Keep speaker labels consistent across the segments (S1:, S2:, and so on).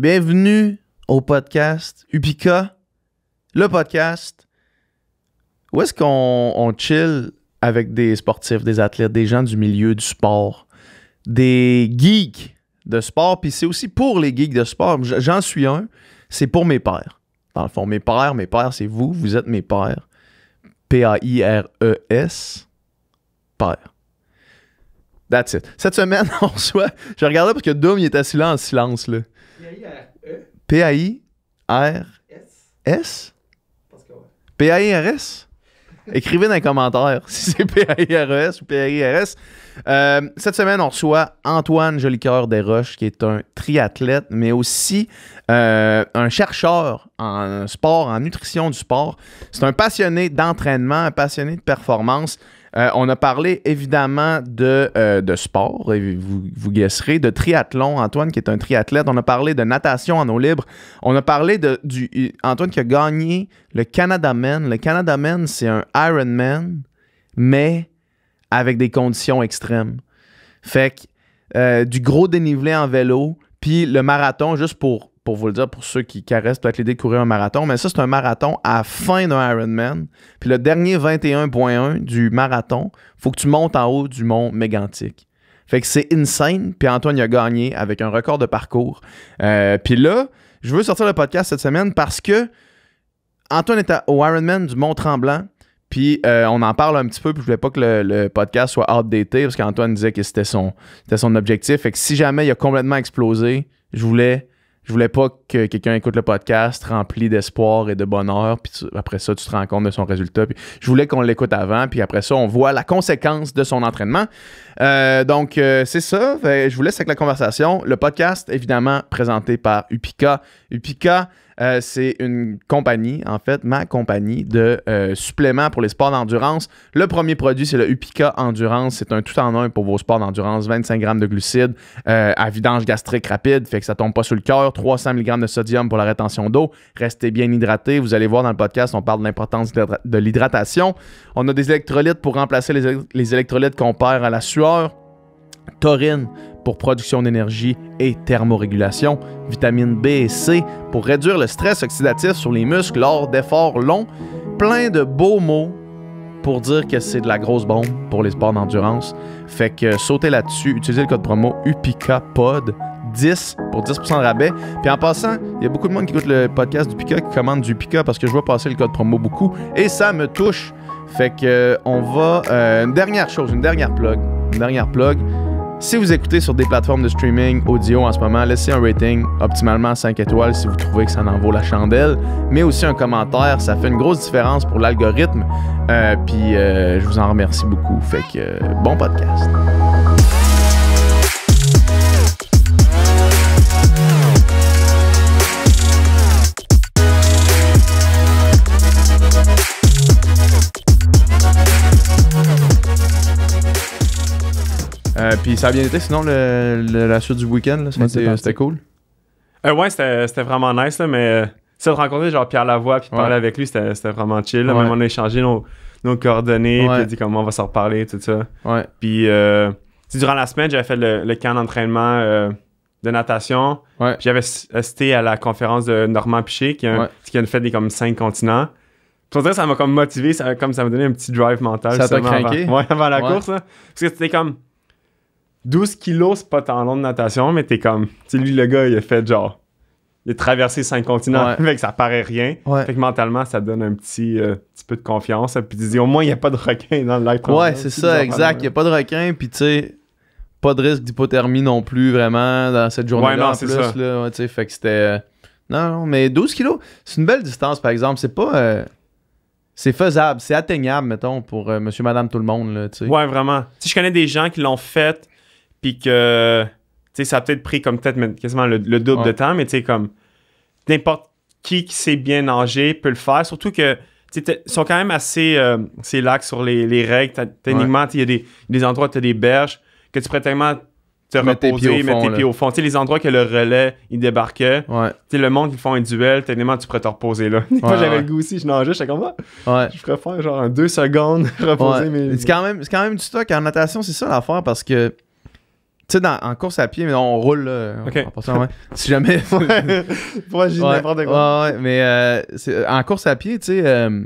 S1: Bienvenue au podcast Upica, le podcast où est-ce qu'on chill avec des sportifs, des athlètes, des gens du milieu du sport, des geeks de sport, puis c'est aussi pour les geeks de sport. J'en suis un, c'est pour mes pères. Dans le fond, mes pères, mes pères, c'est vous, vous êtes mes pères. P-A-I-R-E-S, père. That's it. Cette semaine, on soit. Je regardais parce que Doom, il était assis là en silence. Là. P-A-I-R-S? P-A-I-R-S? Écrivez dans les commentaires si c'est P-A-I-R-S e ou P-A-I-R-S. Euh, cette semaine, on reçoit Antoine Jolicoeur Desroches, qui est un triathlète, mais aussi euh, un chercheur en sport, en nutrition du sport. C'est un passionné d'entraînement, un passionné de performance. Euh, on a parlé évidemment de, euh, de sport, et vous, vous guesserez, de triathlon, Antoine qui est un triathlète. On a parlé de natation en eau libre. On a parlé de du, Antoine qui a gagné le Canada Man. Le Canada Man, c'est un Ironman, mais avec des conditions extrêmes. Fait que euh, du gros dénivelé en vélo, puis le marathon, juste pour pour vous le dire, pour ceux qui caressent peut-être l'idée de courir un marathon, mais ça, c'est un marathon à fin d'un Ironman. Puis le dernier 21.1 du marathon, faut que tu montes en haut du mont Mégantic. Fait que c'est insane. Puis Antoine a gagné avec un record de parcours. Euh, puis là, je veux sortir le podcast cette semaine parce que Antoine est au Ironman du Mont-Tremblant. Puis euh, on en parle un petit peu, puis je voulais pas que le, podcast soit outdated parce qu'Antoine disait que c'était son, c'était son objectif. Fait que si jamais il a complètement explosé, je voulais je voulais pas que quelqu'un écoute le podcast rempli d'espoir et de bonheur, puis après ça, tu te rends compte de son résultat. Puis je voulais qu'on l'écoute avant, puis après ça, on voit la conséquence de son entraînement. Euh, donc, euh, c'est ça. je vous laisse avec la conversation. Le podcast, évidemment, présenté par Upika. Upika, euh, c'est une compagnie, en fait, ma compagnie de euh, suppléments pour les sports d'endurance. Le premier produit, c'est le Upica Endurance. C'est un tout en un pour vos sports d'endurance. 25 grammes de glucides euh, à vidange gastrique rapide, fait que ça tombe pas sur le cœur. 300 mg de sodium pour la rétention d'eau. Restez bien hydraté. Vous allez voir dans le podcast, on parle de l'importance de l'hydratation. On a des électrolytes pour remplacer les, les électrolytes qu'on perd à la sueur. Taurine pour production d'énergie et thermorégulation, vitamine B et C pour réduire le stress oxydatif sur les muscles lors d'efforts longs, plein de beaux mots pour dire que c'est de la grosse bombe pour les sports d'endurance. Fait que sautez là-dessus, utilisez le code promo UPICAPOD 10 pour 10% de rabais. Puis en passant, il y a beaucoup de monde qui écoute le podcast du qui commande du parce que je vois passer le code promo beaucoup et ça me touche. Fait que euh, on va euh, une dernière chose, une dernière plug, une dernière plug. Si vous écoutez sur des plateformes de streaming audio en ce moment, laissez un rating, optimalement 5 étoiles si vous trouvez que ça en vaut la chandelle, mais aussi un commentaire, ça fait une grosse différence pour l'algorithme. Euh, puis euh, je vous en remercie beaucoup. Fait que euh, bon podcast. Euh, puis ça a bien été, sinon, la suite du week-end, c'était cool.
S2: Euh, ouais, c'était vraiment nice, là, mais ça euh, de rencontrer genre Pierre Lavoie puis parler avec lui, c'était vraiment chill. on a échangé nos, nos coordonnées, puis dit comment on va se reparler, tout ça. Puis durant la semaine, j'avais fait le, le camp d'entraînement de natation. Puis J'avais assisté à la conférence de Normand Piché qui a, qui a fait des comme cinq continents. Puis ça m'a comme motivé, ça, comme ça m'a donné un petit drive mental. Ça t'a craqué? Avant, la course. Parce que c'était comme 12 kilos, c'est pas tant long de natation, mais t'es comme. Tu sais, lui, le gars, il a fait genre. Il a traversé cinq continents, que ça paraît rien. Fait que mentalement, ça donne un petit, euh, petit
S1: peu de confiance.
S2: Puis tu dis, au moins, il n'y a pas de requin dans le lac. Ouais, c'est ça, exact.
S1: Il n'y a pas de requin, puis tu sais, pas de risque d'hypothermie non plus, vraiment, dans cette journée-là. Ouais, non, c'est ça. Là, fait que c'était. Euh, non, non, mais 12 kilos, c'est une belle distance, par exemple. C'est pas. Euh, c'est faisable, c'est atteignable, mettons, pour monsieur, madame, tout le monde. Là, sais ouais,
S2: vraiment. Si je connais des gens qui l'ont fait puis que, tu sais, ça a peut-être pris comme peut-être quasiment le, double de temps, mais tu sais, comme n'importe qui qui sait bien nager peut le faire. Surtout que, tu sais, sont quand même assez, euh, lax sur les, les règles. Techniquement, il y a des, endroits où tu as des berges que tu pourrais tellement te reposer, mettre tes pieds au fond. Tu sais, les endroits que le relais, il débarquait. Tu sais, le monde, ils font un duel, techniquement, tu pourrais te reposer là. Moi, j'avais le goût aussi, je nageais, j'étais comme ça. Ah,
S1: je préfère genre deux secondes reposer mes. C'est quand, même, c'est quand même du stock. En natation, c'est ça l'affaire parce que tu sais, en course à pied, mais on roule là. si jamais.
S2: Moi, n'importe quoi.
S1: Ouais, ouais, mais euh, en course à pied, tu sais, euh,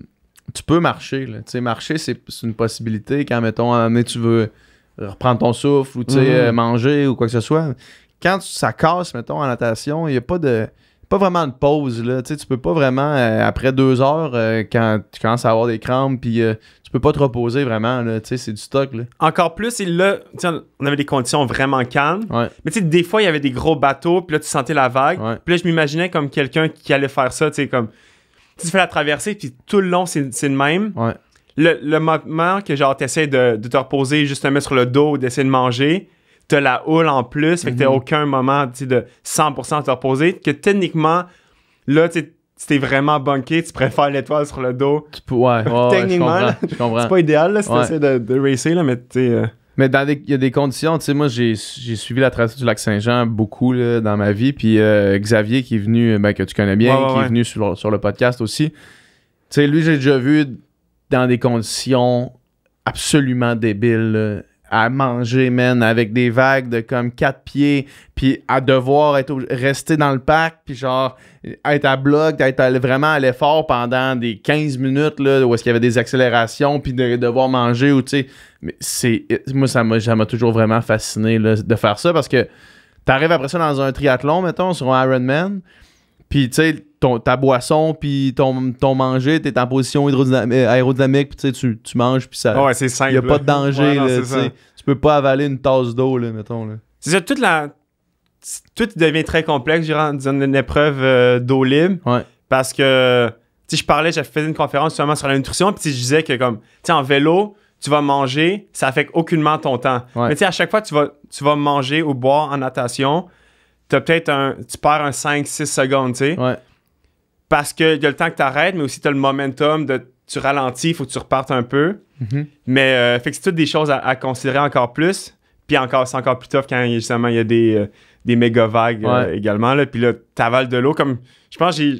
S1: tu peux marcher. Tu sais, marcher, c'est une possibilité quand, mettons, mais tu veux reprendre ton souffle ou tu sais, mm-hmm. euh, manger ou quoi que ce soit. Quand ça casse, mettons, en natation, il n'y a pas de. Pas vraiment de pause, là. Tu sais, tu peux pas vraiment, après deux heures, quand tu commences à avoir des crampes, puis peux pas te reposer vraiment. C'est du stock. Là. Encore
S2: plus, et là, on avait des conditions vraiment calmes. Mais tu des fois, il y avait des gros bateaux, puis là, tu sentais la vague. Ouais. Puis là, je m'imaginais comme quelqu'un qui allait faire ça, tu sais, comme. Tu fais la traversée, puis tout le long, c'est le même. Le, moment que genre essaies de, de te reposer juste justement sur le dos ou d'essayer de manger, t'as la houle en plus, fait que t'as mhm. aucun moment de 100% te reposer, que techniquement, là, tu si t'es vraiment bunké, tu préfères l'étoile sur le dos. ouais,
S1: Techniquement, c'est pas idéal là, si t'essaies
S2: de, racer, là, mais tu euh.
S1: Mais dans il y a des conditions, tu sais, moi j'ai suivi la trace du lac Saint-Jean beaucoup là, dans ma vie. Puis euh, Xavier qui est venu, ben, que tu connais bien, qui est venu sur, sur, le podcast aussi. Tu sais, lui, j'ai déjà vu dans des conditions absolument débiles à manger, man, avec des vagues de comme quatre pieds, puis à devoir être rester dans le pack puis genre être à bloc, être vraiment à l'effort pendant des 15 minutes, là, où est-ce qu'il y avait des accélérations, puis de devoir manger, ou tu sais. Mais c'est. Moi, ça m'a toujours vraiment fasciné de faire ça parce que t'arrives après ça dans un triathlon, mettons, sur un Ironman, puis tu sais ta boisson puis ton, ton manger, es en position euh, aérodynamique, puis tu, manges, puis ça. Ah ouais, c'est a pas de danger. Tu ne tu peux pas avaler une tasse d'eau, là, mettons.
S2: C'est toute la. Tout devient très complexe durant, une épreuve euh, d'eau libre. Parce que, tu je parlais, j'avais fait une conférence justement sur la nutrition, puis je disais que, comme, tu en vélo, tu vas manger, ça affecte aucunement ton temps. Mais tu à chaque fois que tu vas, tu vas manger ou boire en natation, t'as peut-être un, tu perds un 5-6 secondes, tu sais. Ouais. Parce qu'il y a le temps que tu arrêtes, mais aussi tu as le momentum de tu ralentis, il faut que tu repartes un peu. Mhm. Mais euh, fait que c'est toutes des choses à, considérer encore plus. Puis encore, c'est encore plus tough quand justement il y a des, euh, méga vagues euh, également. Là. Puis là, tu avales de l'eau comme. Je pense que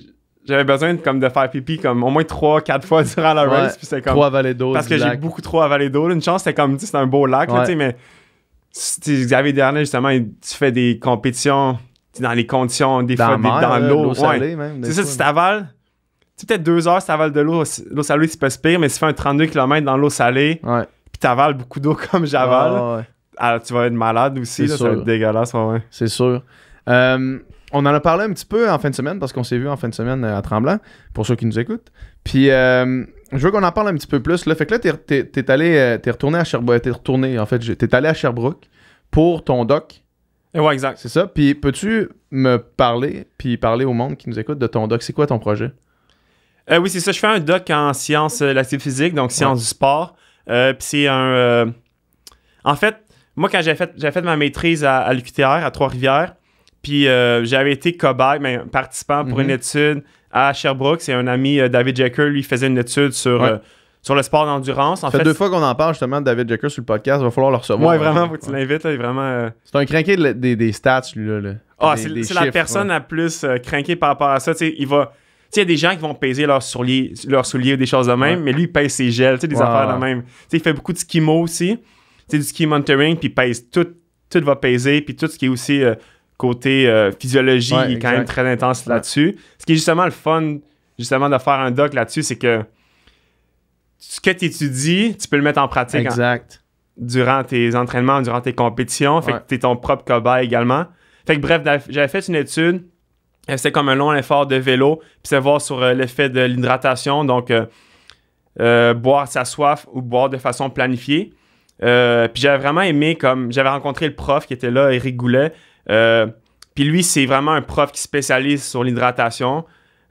S2: J'avais besoin de, comme, de faire pipi comme au moins trois, quatre fois durant la race. Puis Trois avalées d'eau. Parce que j'ai beaucoup trop avalé d'eau. Une chance, c'est comme c'est un beau lac, mais. Xavier Dernier, justement, tu fais des compétitions dans les conditions, des dans dans l'eau. salée, même. C'est ça, si t'avales, tu peut-être deux heures, si t'avales de l'eau, l'eau salée, tu peux pire, mais si tu fais un 32 km dans l'eau salée, ouais. puis t'avales beaucoup d'eau comme j'avale, alors
S1: tu vas être malade aussi, ça va être dégueulasse. C'est sûr. Euh, on en a parlé un petit peu en fin de semaine, parce qu'on s'est vu en fin de semaine euh, à Tremblant, pour ceux qui nous écoutent. Puis. Euh, je veux qu'on en parle un petit peu plus. Là. Fait que là, t'es, t'es, allé, t'es retourné à Sherbrooke, t'es retourné, en fait, t'es allé à Sherbrooke pour ton doc. Ouais, exact. C'est ça. Puis peux-tu me parler, puis parler au monde qui nous écoute de ton doc? C'est quoi ton projet? Euh, oui, c'est ça. Je fais un doc en sciences de
S2: euh, l'activité physique, donc sciences du sport. Euh, puis c'est un. En fait, moi, quand j'ai fait, fait ma maîtrise à, l'UQTR, à Trois-Rivières, puis j'avais été cobaye, mais ben, participant pour une mhm. étude à Sherbrooke. C'est un ami, David Jacker, lui, faisait une étude sur sur le sport d'endurance. En fait, deux fois
S1: qu'on en parle justement de David Jacker sur le podcast. Il va falloir le recevoir. Ouais, vraiment, faut que tu l'invites. Vraiment. Euh, c'est un craqué des, stats, lui-là. Ah, c'est la personne
S2: la plus euh, par rapport à ça. il va. il y a des gens qui vont peser leurs souliers, souliers ou des choses de même, mais lui, il pèse ses gels, des affaires de même. Tu sais, il fait beaucoup de ski-mo aussi. Tu du ski monitoring, puis pèse tout. Tout va peser, puis tout ce qui est aussi euh, côté euh, physiologie, est quand même très intense là-dessus. Ce qui est justement le fun, justement, de faire un doc là-dessus, c'est que ce que tu étudies, tu peux le mettre en pratique. Hein, durant tes entraînements, durant tes compétitions. Fait que tu es ton propre cobaye également. Fait que bref, j'avais fait une étude. Euh, c'était comme un long effort de vélo. Puis c'est voir sur euh, l'effet de l'hydratation. Donc, euh, boire sa soif ou boire de façon planifiée. puis j'avais vraiment aimé, comme j'avais rencontré le prof qui était là, Eric Goulet. puis lui, c'est vraiment un prof qui spécialise sur l'hydratation.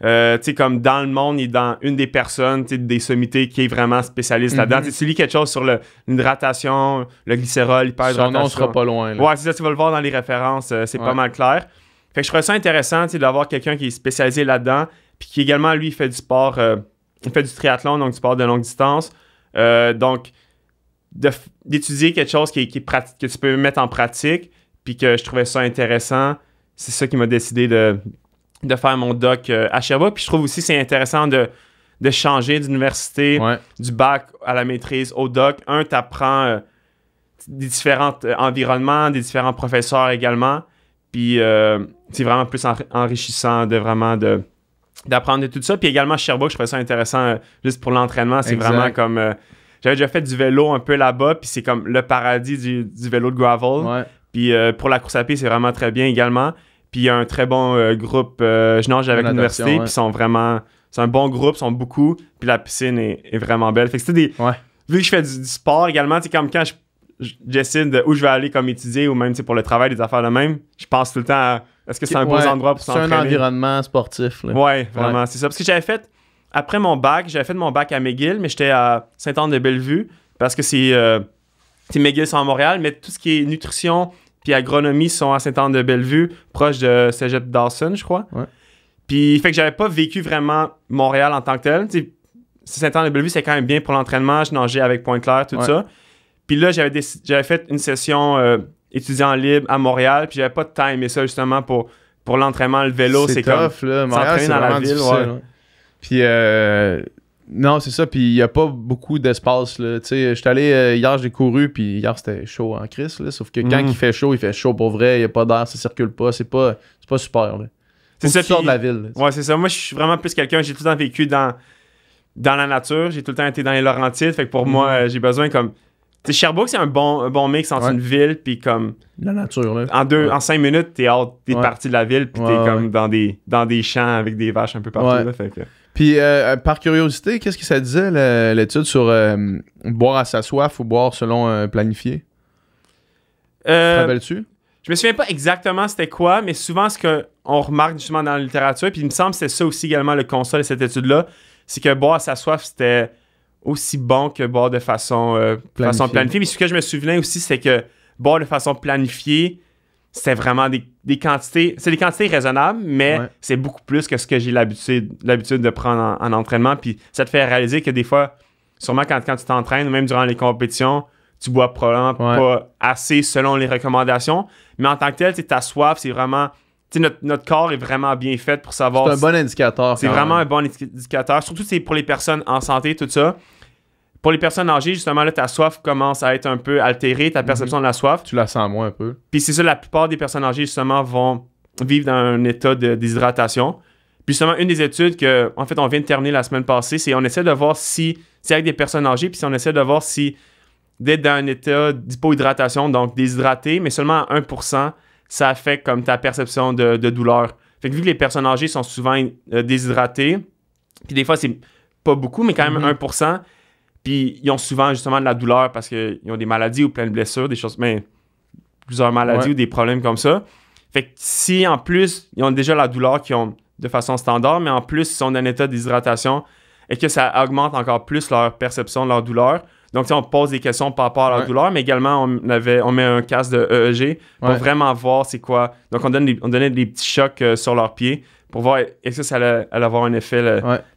S2: Euh, tu sais, comme dans le monde, et dans une des personnes, des sommités qui est vraiment spécialiste là-dedans. Mhm. Tu lis quelque chose sur l'hydratation, le, glycérol, l'hyperhydratation. Ça nom sera pas loin. Là. Ouais, c'est ça, tu vas le voir dans les références, euh, c'est pas mal clair. Fait que je trouvais ça intéressant, d'avoir quelqu'un qui est spécialisé là-dedans, puis qui également, lui, fait du sport, euh, il fait du triathlon, donc du sport de longue distance. donc, d'étudier quelque chose qui, pratique, que tu peux mettre en pratique, puis que je trouvais ça intéressant, c'est ça qui m'a décidé de de faire mon doc euh, à Sherbrooke. Puis je trouve aussi c'est intéressant de, de changer d'université, du bac à la maîtrise, au doc. Un, tu apprends euh, des différents euh, environnements, des différents professeurs également. Puis c'est vraiment plus enrichissant de vraiment de d'apprendre de tout ça. Puis également Sherbrooke, je trouve ça intéressant juste pour l'entraînement. C'est vraiment comme j'avais déjà fait du vélo un peu là-bas, puis c'est comme le paradis du, vélo de gravel. Puis pour la course à pied, c'est vraiment très bien également. Puis il y a un très bon euh, groupe, euh, je nage avec l'université, puis ils sont vraiment. C'est un bon groupe, ils sont beaucoup, puis la piscine est, vraiment belle. Fait que des. Ouais. Vu que je fais du, sport également, c'est comme quand je décide où je vais aller comme étudier ou même pour le travail, des affaires de même, je pense tout le temps à est-ce que c'est un bon endroit pour s'entraîner. C'est un environnement sportif. Ouais, vraiment, c'est ça. Parce que j'avais fait, après mon bac, j'avais fait mon bac à McGill, mais j'étais à Saint-Anne-de-Bellevue parce que c'est euh, McGill, c'est à Montréal, mais tout ce qui est nutrition, puis agronomie sont à Saint-Anne-de-Bellevue, proche de Cégep Dawson, je crois. Puis, il fait que j'avais pas vécu vraiment Montréal en tant que tel. Saint-Anne-de-Bellevue, c'est quand même bien pour l'entraînement. Je nageais avec Pointe-Claire, tout ça. Puis là, j'avais, fait une session euh, étudiant libre à Montréal, puis j'avais pas de temps mais ça justement pour, pour l'entraînement, le vélo. C'est, comme, là. Montréal, c'est dans la ville.
S1: Puis euh, non, c'est ça. Puis il n'y a pas beaucoup d'espace. Tu sais, j'étais allé euh, hier, j'ai couru, puis hier c'était chaud en crise. Là, sauf que quand mm. il fait chaud, il fait chaud pour vrai. Il n'y a pas d'air, ça circule pas. C'est pas, pas super. C'est ça. de la ville. ouais, c'est ça. Moi, je suis vraiment plus quelqu'un. J'ai tout le
S2: temps vécu dans, dans la nature. J'ai tout le temps été dans les Laurentides. Fait que pour mm. moi, euh, j'ai besoin comme. T'sais, Sherbrooke, c'est un bon, bon mix entre une ville puis comme.
S1: La nature, là.
S2: En, deux, en cinq minutes, t'es hors, t'es parti de la ville puis t'es comme dans, des, dans des champs avec des vaches un peu partout. Là,
S1: puis, euh, euh, par curiosité, qu'est-ce que ça disait l'étude sur euh, boire à sa soif ou boire selon planifié?
S2: Je me souviens pas exactement c'était quoi, mais souvent ce qu'on remarque justement dans la littérature, puis il me semble que c'est ça aussi également le constat de cette étude-là, c'est que boire à sa soif, c'était aussi bon que boire de façon, planifiée. façon planifiée. Mais ce que je me souviens aussi, c'est que boire de façon planifiée, c'est vraiment des, quantités. C'est des quantités raisonnables, mais c'est beaucoup plus que ce que j'ai l'habitude, l'habitude de prendre en, entraînement. Puis ça te fait réaliser que des fois, sûrement quand, quand tu t'entraînes, même durant les compétitions, tu bois probablement pas assez selon les recommandations. Mais en tant que tel, ta soif, c'est vraiment. Notre, corps est vraiment bien fait pour savoir. C'est un bon
S1: indicateur. C'est vraiment
S2: un bon indicateur. Surtout c'est pour les personnes en santé, tout ça pour les personnes âgées, justement, là, ta soif commence à être un peu altérée, ta perception mhm. de la soif. Tu la sens moins un peu. Puis c'est ça, la plupart des personnes âgées, justement, vont vivre dans un état de déshydratation. Puis justement, une des études que, en fait, on vient de terminer la semaine passée, c'est on essaie de voir si c'est avec des personnes âgées, puis on essaie de voir si d'être dans un état d'hypohydratation, donc déshydraté, mais seulement à 1%, ça affecte comme ta perception de, douleur. Fait que vu que les personnes âgées sont souvent euh, déshydratées, puis des fois c'est pas beaucoup, mais quand même 1%, mhm. Puis ils ont souvent justement de la douleur parce qu'ils ont des maladies ou plein de blessures, des choses, mais plusieurs maladies ou des problèmes comme ça. Fait que si en plus ils ont déjà la douleur qu'ils ont de façon standard, mais en plus ils sont dans un état d'hydratation et que ça augmente encore plus leur perception de leur douleur. Donc, si on pose des questions par rapport à leur douleur, mais également, on, avait, on met un casque de EEG pour vraiment voir c'est quoi. Donc, on, donne donnait des petits chocs euh, sur leurs pieds pour voir est-ce que ça allait, avoir un effet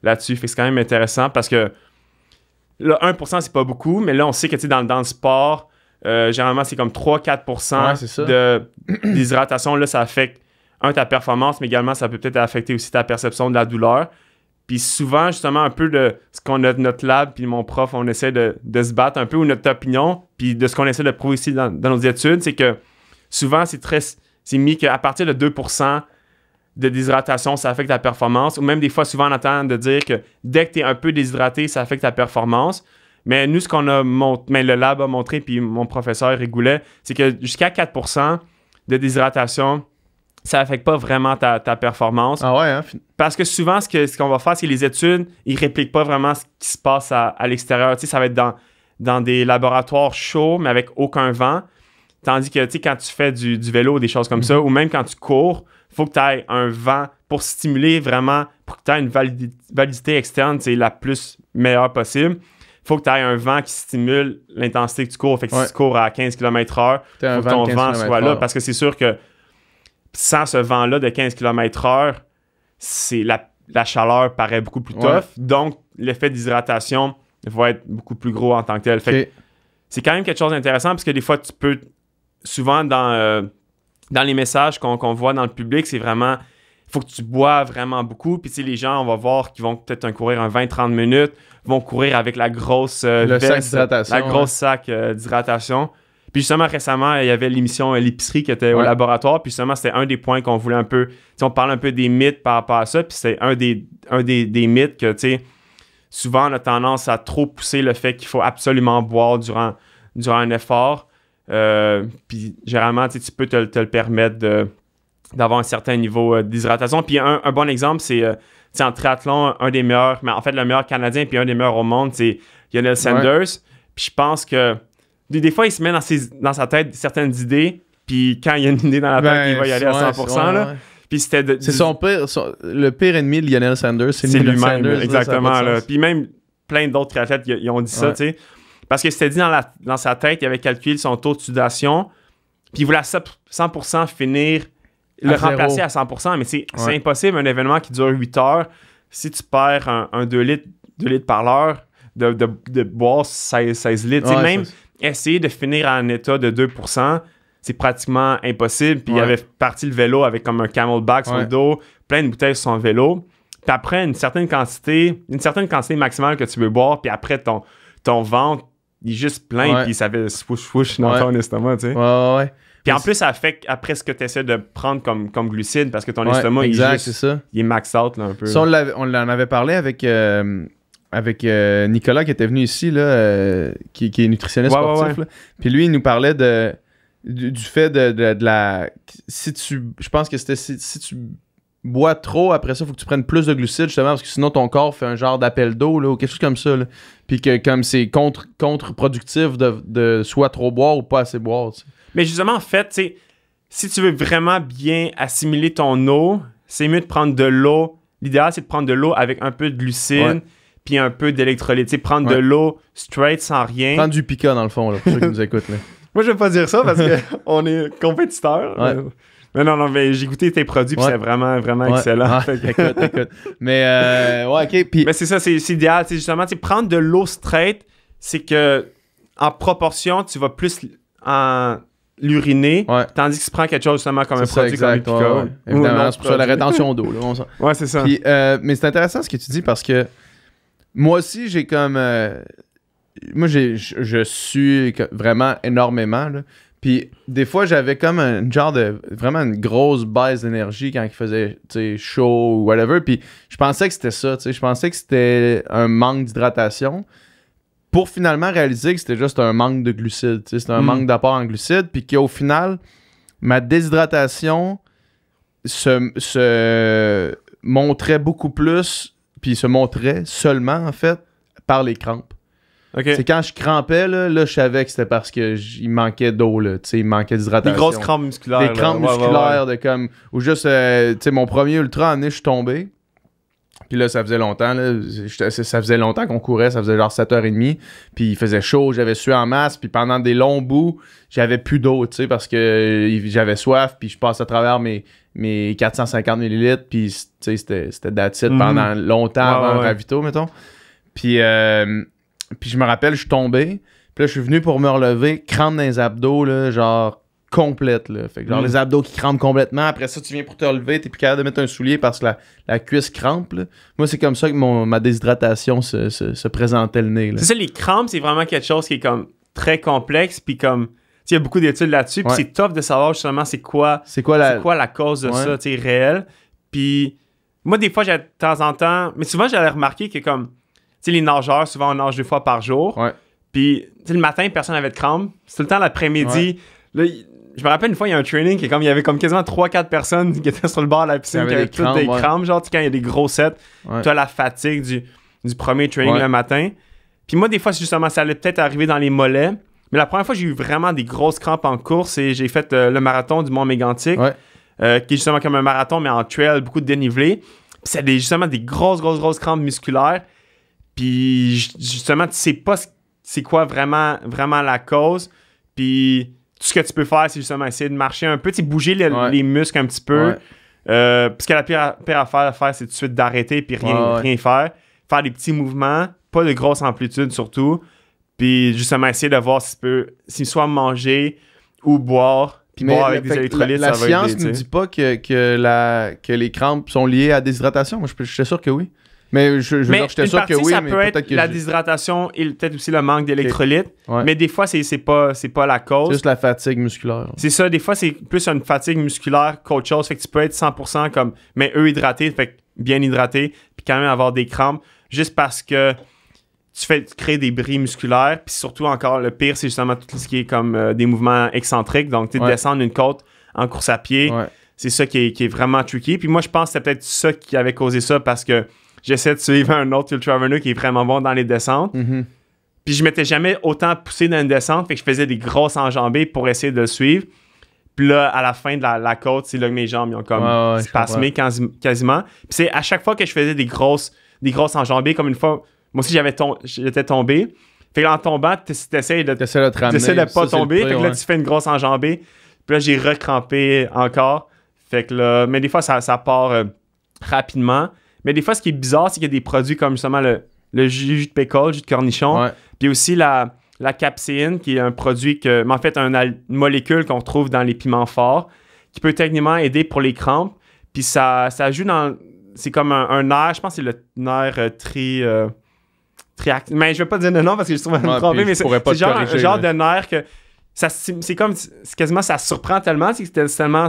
S2: là-dessus. fait que c'est quand même intéressant parce que Là, 1%, c'est pas beaucoup, mais là, on sait que dans, dans le sport, euh, généralement, c'est comme 3-4% de d'hydratation. Là, ça affecte, un, ta performance, mais également, ça peut peut-être affecter aussi ta perception de la douleur. Puis souvent, justement, un peu de ce qu'on a de notre lab, puis mon prof, on essaie de, se battre un peu, ou notre opinion, puis de ce qu'on essaie de prouver ici dans, dans nos études, c'est que souvent, c'est très c'est mis qu'à partir de 2%, de déshydratation, ça affecte ta performance. Ou même des fois, souvent, on entend de dire que dès que tu es un peu déshydraté, ça affecte ta performance. Mais nous, ce qu'on a montré, mais le lab a montré, puis mon professeur rigolait, c'est que jusqu'à 4 de déshydratation, ça affecte pas vraiment ta, performance. Ah ouais, hein? Parce que souvent, ce qu'on ce qu'on va faire, c'est que les études, ils répliquent pas vraiment ce qui se passe à, l'extérieur. Tu sais, ça va être dans, dans des laboratoires chauds, mais avec aucun vent. Tandis que, tu sais, quand tu fais du, du vélo, des choses comme mm-hmm. ça, ou même quand tu cours, faut que tu aies un vent pour stimuler vraiment, pour que tu aies une validité externe, c'est la plus meilleure possible. faut que tu aies un vent qui stimule l'intensité que tu cours. Fait que si tu cours à 15 km/h, que ton vent soit là. Parce que c'est sûr que sans ce vent-là de 15 km/h, la, la, chaleur paraît beaucoup plus tough. Donc, l'effet d'hydratation va être beaucoup plus gros en tant que tel. Fait c'est quand même quelque chose d'intéressant parce que des fois, tu peux souvent dans. Euh, dans les messages qu'on voit dans le public, c'est vraiment il faut que tu bois vraiment beaucoup. Puis, tu sais, les gens, on va voir qu'ils vont peut-être courir un 20-30 minutes, vont courir avec la grosse euh, le sac sac la grosse sac euh, d'hydratation. Puis justement, récemment, il y avait l'émission euh, L'épicerie qui était au laboratoire. Puis justement, c'était un des points qu'on voulait un peu... Tu on parle un peu des mythes par rapport à ça. Puis c'est un des, des, mythes que, tu sais, souvent, on a tendance à trop pousser le fait qu'il faut absolument boire durant, durant un effort. Euh, puis généralement, tu peux te, le permettre d'avoir un certain niveau euh, d'hydratation. Puis un, bon exemple, c'est euh, en triathlon, un des meilleurs, mais en fait, le meilleur Canadien puis un des meilleurs au monde, c'est Lionel Sanders. Puis je pense que des, fois, il se met dans, sa tête certaines
S1: idées, puis quand il y a une idée dans la tête, ben, il va y aller à 100%. Puis
S2: c'était C'est son
S1: pire, le pire ennemi de Lionel Sanders, c'est lui-même. Exactement.
S2: Puis même plein d'autres athlètes, ils ont dit ça, tu sais. Parce que c'était dit dans, sa tête, il avait calculé son taux de sudation, puis il voulait 100% finir, le remplacer à 100%, mais c'est impossible, un événement qui dure 8 heures, si tu perds un, 2 litres, par l'heure, de, boire 16, litres, même essayer de finir à un état de 2%, c'est pratiquement impossible. Puis il avait parti le vélo avec comme un camelback sur le dos, plein de bouteilles sur son vélo. Puis après, une certaine quantité, une certaine quantité maximale que tu veux boire, puis après, ton ventre il est juste plein, puis ça fait swoosh swoosh dans ton
S1: estomac, tu sais. Ouais, ouais.
S2: Puis en plus, ça fait après ce que tu essaies de prendre comme, comme glucides, parce que ton estomac, il, est il max out là, un peu. on,
S1: en avait parlé avec, euh, avec euh, Nicolas qui était venu ici, là, euh, qui, qui, est nutritionniste sportif. Puis lui, il nous parlait de, du, fait de, de, la. Si tu. Je pense que c'était si, si tu bois trop, après ça, il faut que tu prennes plus de glucides, justement, parce que sinon ton corps fait un genre d'appel d'eau, ou quelque chose comme ça. Là. Puis que comme c'est contre, productif de, soit trop boire ou pas assez boire. Mais justement,
S2: en fait, si tu veux vraiment bien assimiler ton eau, c'est mieux de prendre de l'eau. L'idéal, c'est de prendre de l'eau avec un peu de glucides. puis un peu d'électrolyte. prendre de l'eau straight sans rien. Prendre du pica dans le fond, là, pour ceux qui nous écoutent. Moi, je vais pas dire ça parce qu'on est compétiteurs. Non, non, non, mais j'ai goûté tes produits, puis c'est vraiment, vraiment excellent. écoute, écoute. Mais, euh, ouais, OK. Mais c'est ça, c'est idéal. C'est justement, tu prendre de l'eau straight, c'est que en proportion, tu vas plus en l'uriner, tandis que tu prends quelque chose justement comme un produit comme Epica. Évidemment, c'est pour ça la rétention d'eau. Ouais, c'est ça.
S1: Euh, mais c'est intéressant ce que tu dis parce que moi aussi, j'ai comme... Euh, moi, j'ai, je, je, suis vraiment énormément. Là. Puis des fois, j'avais comme un genre de vraiment une grosse baisse d'énergie quand il faisait chaud ou whatever. Puis je pensais que c'était ça, tu sais. Je pensais que c'était un manque d'hydratation pour finalement réaliser que c'était juste un manque de glucides, C'était un hmm. manque d'apport en glucides. Puis qu'au final, ma déshydratation se, se montrait beaucoup plus, puis se montrait seulement en fait par les crampes. C'est quand je crampais, là, là, je savais que c'était parce que manquait d'eau, là. Tu sais, il manquait d'hydratation. Des grosses crampes musculaires. Des crampes musculaires de comme. Ou juste, euh, tu sais, mon premier ultra année, je suis tombé. Puis là, ça faisait longtemps, là, ça faisait longtemps qu'on courait, ça faisait genre 7h30, puis il faisait chaud, j'avais sué en masse, puis pendant des longs bouts, j'avais plus d'eau, tu sais, parce que j'avais soif, puis je passe à travers mes, mes 450 millilitres, puis tu sais, c'était dacide mm-hmm. pendant longtemps avant Ravito, mettons. Puis euh, puis je me rappelle, je suis tombé. Puis là, je suis venu pour me relever, crampe dans les abdos, là, genre complète. Là. Fait que, genre hmm. les abdos qui crampent complètement. Après ça, tu viens pour te relever, t'es plus capable de mettre un soulier parce que la, cuisse crampe. Moi, c'est comme ça que ma déshydratation se, présentait le nez. C'est ça,
S2: les crampes, c'est vraiment quelque chose qui est comme très complexe. Puis comme, il y a beaucoup d'études là-dessus. Puis c'est top de savoir justement c'est quoi, c'est quoi, la... cause de ça, tu réelle. Puis moi, des fois, j'ai de temps en temps, mais souvent, j'avais remarqué que comme, sais, les nageurs, souvent, on nage deux fois par jour. Puis, le matin, personne n'avait de crampes. C'est tout le temps l'après-midi. je me rappelle une fois, il y a un training qui est comme, il y avait comme quasiment 3-4 personnes qui étaient sur le bord de la piscine, qui avaient toutes des crampes. Genre, tu sais, quand il y a des gros sets, tu as la fatigue du, premier training le matin. Puis moi, des fois, c'est justement, ça allait peut-être arriver dans les mollets. Mais la première fois, j'ai eu vraiment des grosses crampes en course et j'ai fait euh, le marathon du Mont-Mégantic, euh, qui est justement comme un marathon, mais en trail, beaucoup de dénivelé. c'est justement des grosses, grosses, grosses crampes musculaires. Puis justement, tu sais pas c'est quoi vraiment, vraiment la cause. Puis tout ce que tu peux faire, c'est justement essayer de marcher un peu, bouger les muscles un petit peu. Ouais. Euh, parce que la pire, affaire à faire, c'est tout de suite d'arrêter puis rien, faire. Faire des petits mouvements, pas de grosse amplitude surtout. Puis justement, essayer de voir s'il peut, soit manger ou boire. Puis boire avec des électrolytes, la, science ne dit
S1: pas que, la, que les crampes sont liées à déshydratation. Moi, je suis sûr que oui. Mais je, je, dire que oui, mais peut être, la
S2: déshydratation et peut-être aussi le manque d'électrolytes. Mais des fois, c'est pas, pas la cause. C'est juste la
S1: fatigue musculaire.
S2: C'est ça. Des fois, c'est plus une fatigue musculaire qu'autre chose. Fait que tu peux être 100% comme, mais eux hydratés, fait bien hydraté, puis quand même avoir des crampes, juste parce que tu fais créer des bris musculaires. Puis surtout, encore, le pire, c'est justement tout ce qui est comme euh, des mouvements excentriques. Donc, tu descends descendre une côte en course à pied. C'est ça qui est, qui est, vraiment tricky. Puis moi, je pense que c'est peut-être ça qui avait causé ça parce que J'essaie de suivre un autre Ultravenu qui est vraiment bon dans les descentes. Mm-hmm. Puis je m'étais jamais autant poussé dans une descente, fait que je faisais des grosses enjambées pour essayer de le suivre. Puis là, à la fin de la, côte, c'est là mes jambes ils ont comme spasmé quasiment. Puis c'est à chaque fois que je faisais des grosses, des grosses enjambées, comme une fois, moi aussi j'avais j'étais tombé. Fait que en tombant, tu essaies de, ne pas tomber. fait que là, tu fais une grosse enjambée. Puis là, j'ai recrampé encore. Fait que là, mais des fois, ça, part euh, rapidement. Mais des fois, ce qui est bizarre, c'est qu'il y a des produits comme justement le, jus de pécole, le jus de cornichon, puis aussi la, la qui est un produit que, mais en fait, une, molécule qu'on trouve dans les piments forts, qui peut techniquement aider pour les crampes. Puis ça, ça joue dans. C'est comme un, nerf, je pense que c'est le nerf euh, tri. Euh, mais je vais pas dire le nom parce que je trouve me tromper, mais c'est genre genre de nerf que. C'est comme. Quasiment, ça surprend tellement. C'est tellement.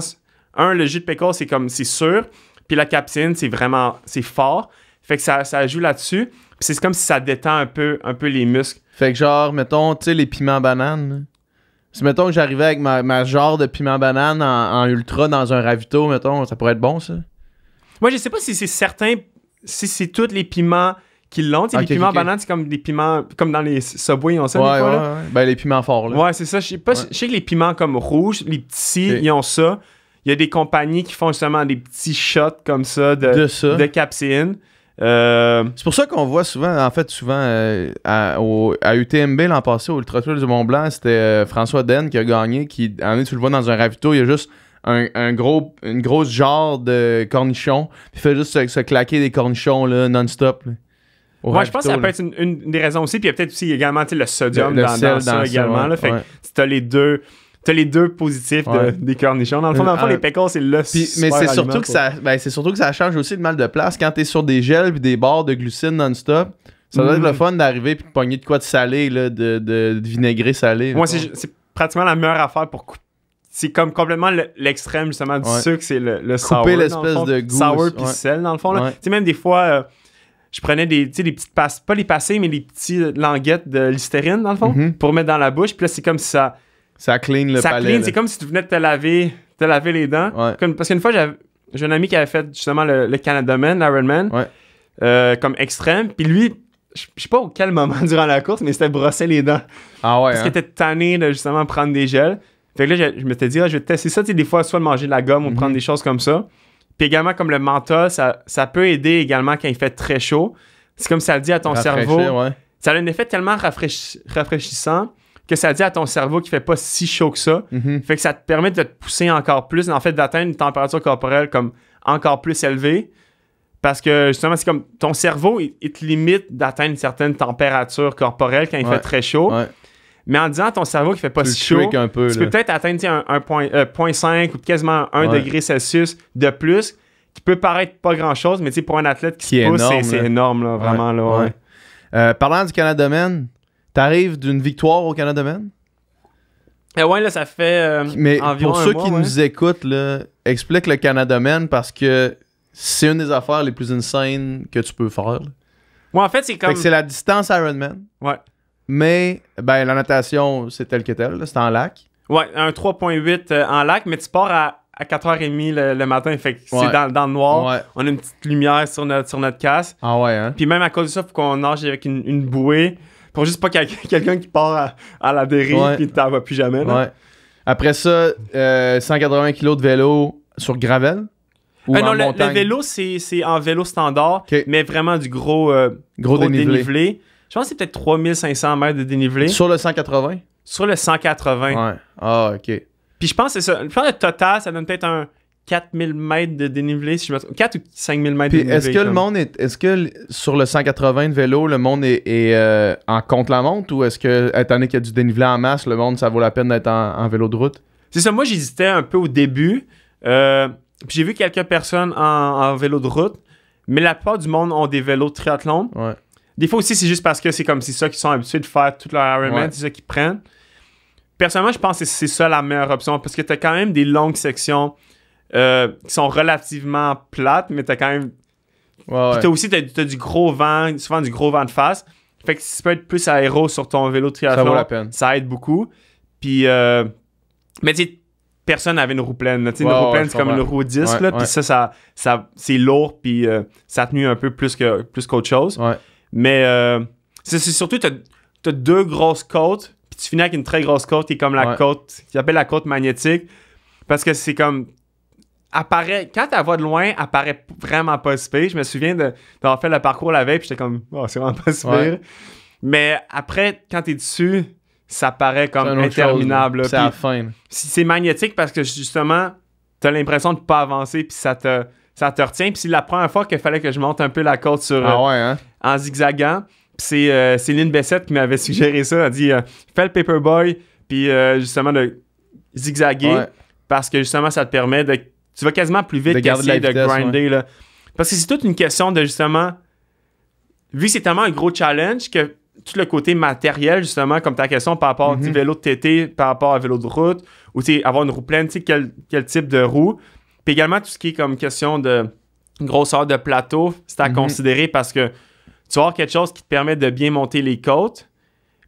S2: Un, le jus de pécole, c'est comme. C'est sûr. Puis la capsine, c'est
S1: vraiment, c'est fort. Fait que ça, ça joue là-dessus. Puis c'est comme si ça détend un peu, un peu les muscles. Fait que genre, mettons, tu sais, les piments bananes. Si mettons que j'arrivais avec ma, ma, genre de piment banane en, ultra dans un ravito, mettons, ça pourrait être bon, ça?
S2: Moi, je sais pas si c'est certain, si c'est tous les piments qui l'ont. les piments bananes, c'est comme des piments, comme dans les Subway, on sait. ça, des fois, Ben, les piments forts, là. Ouais, c'est ça. Je sais que les piments comme rouges, les petits, ils ont ça. Il y a des compagnies qui font seulement des petits shots comme ça de,
S1: de, euh, C'est pour ça qu'on voit souvent, en fait, souvent euh, à, UTMB l'an passé, au Ultra du Mont Blanc, c'était euh, François Den qui a gagné, qui, tu le vois dans un ravito, il y a juste un, gros, une grosse genre de cornichons, il fait juste se, claquer des cornichons non-stop. Moi, je pense que ça peut être
S2: une, des raisons aussi, puis il y a peut-être aussi également le sodium dans, ça, également. fait
S1: les deux t'as les deux positifs des cornichons. Dans le fond, euh, les pécans,
S2: c'est le sucre Mais c'est surtout, que ça,
S1: ben, surtout que ça change aussi de mal de place. Quand tu es sur des gels et des barres de glucine non-stop, ça doit être le mm. fun d'arriver et de pogner de quoi de salé, là, de, de, vinaigré salé. Moi, c'est
S2: pratiquement la meilleure affaire pour couper. C'est comme complètement l'extrême, justement, du sucre,
S1: c'est le, le Couper l'espèce de goût. Sour puis sel, dans
S2: le fond. Tu sais, même des fois, euh, je prenais des, des petites passes, pas les passées, mais les petites euh, languettes de listerine, dans le fond, mm-hmm. pour mettre dans la bouche. Puis là, c'est comme ça ça clean le palais. Ça clean, c'est comme si tu venais de te laver, te laver les dents. parce qu'une fois, j'ai un ami qui avait fait justement le, Canada Man, l'Iron Man. Euh, comme extrême. Puis lui, je sais pas au quel moment durant la course, mais il c'était brossé les dents. Ah ouais. Parce qu'il hein. était tanné de justement prendre des gels. Fait que là, je, me m'étais dit, ah, je vais tester ça, tu sais, des fois, soit de manger de la gomme ou mhm. prendre des choses comme ça. Puis également, comme le menthol, ça, peut aider également quand il fait très chaud. C'est comme ça le dit à ton cerveau. Ça a un effet tellement rafraîchissant que ça dit à ton cerveau qu'il fait pas si chaud que ça. Mhm. Fait que ça te permet de te pousser encore plus, en fait, d'atteindre une température corporelle comme encore plus élevée. Parce que justement, c'est comme ton cerveau, il, te limite d'atteindre une certaine température corporelle quand il fait très chaud. Mais en disant ton cerveau qui fait pas si chaud, un peu, tu peux peut-être atteindre un, euh, ou quasiment 1 degré Celsius de plus, qui peut paraître pas grand-chose,
S1: mais pour un athlète qui, se pousse, c'est énorme, vraiment. Là, euh, parlant du Canada T'arrives d'une victoire au Canada Man? Eh ouais, là, ça fait euh, Mais environ pour ceux qui nous écoutent, là, explique le Canada parce que c'est une des affaires les plus insane que tu peux faire. Moi en fait, c'est comme... c'est la distance Ironman. Ouais. Mais, ben, la natation, c'est telle que telle. C'est en lac.
S2: Ouais, un 3.8 euh, en lac, mais tu pars à, 4h30 le, matin. Fait que c'est dans, le noir. On a une petite lumière sur notre, sur notre casque. Ah ouais, hein? Puis même à cause de ça, faut qu'on nage avec une bouée. Pour juste pas quelqu'un qui part à, la dérive et t'en vas plus jamais.
S1: Après ça, 180 euh, kg de vélo sur gravel. Ou euh, non, Le,
S2: vélo, c'est en vélo standard, mais vraiment du gros, euh, gros, dénivelé. Je pense que c'est peut-être 3500 mètres de dénivelé. Sur le 180 Sur le 180. Ouais. Ah, ok. Puis je pense que c'est ça. Je pense le total, ça donne peut-être un 4000 mètres de dénivelé, si je 4 ou 5000 mètres de dénivelé. Est-ce que le monde
S1: est. Est-ce que sur le 180 de vélo, le monde est, euh, en contre-la-montre ou est-ce que, étant donné qu'il y a du dénivelé en masse, le monde, ça vaut la peine d'être en, vélo de route? C'est ça. Moi, j'hésitais un peu au début. Euh, puis j'ai vu quelques personnes en, vélo de route,
S2: mais la plupart du monde ont des vélos de triathlon. Des fois aussi, c'est juste parce que c'est comme c'est ça qu'ils sont habitués de faire toute leur Ironman, c'est ça qu'ils prennent. Personnellement, je pense que c'est ça la meilleure option parce que tu as quand même des longues sections euh, qui sont relativement plates, mais t'as quand même.
S1: Ouais, Puis t'as aussi
S2: t'as, du gros vent, souvent du gros vent de face. Fait que si tu peux être plus aéro sur ton vélo triathlon, ça, aide beaucoup. Puis, euh, mais tu personne n'avait une roue pleine. une roue pleine, c'est comme une roue disque. Puis ça, c'est lourd, puis euh, ça tenue un peu plus, que, plus qu'autre chose. Mais c'est, surtout, tu as deux grosses côtes, puis tu finis avec une très grosse côte qui est comme la côte, qui s'appelle la côte magnétique, parce que c'est comme, apparaît, quand elle va de loin, apparaît vraiment pas super. Je me souviens d'avoir fait le parcours la veille, puis j'étais comme, oh, c'est vraiment pas super. Mais après, quand t'es dessus, ça paraît comme interminable. C'est la fin. C'est magnétique parce que justement, t'as l'impression de pas avancer, puis ça te, ça te retient. Puis c'est la première fois qu'il fallait que je monte un peu la côte sur, ah hein? euh, en zigzagant. c'est Lynn euh, Céline Bessette qui m'avait suggéré ça. Elle a dit, euh, fais le paperboy, puis justement, de zigzaguer. Parce que justement, ça te permet de tu vas quasiment plus vite qu'essayer de, grinder. Parce que c'est toute une question de justement. Vu que c'est tellement un gros challenge que tout le côté matériel, justement, comme ta question par rapport au mhm. vélo de TT, par rapport au vélo de route, ou avoir une roue pleine, quel, quel type de roue. Puis également tout ce qui est comme question de grosseur de plateau, c'est à mhm. considérer parce que tu vas avoir quelque chose qui te permet de bien monter les côtes,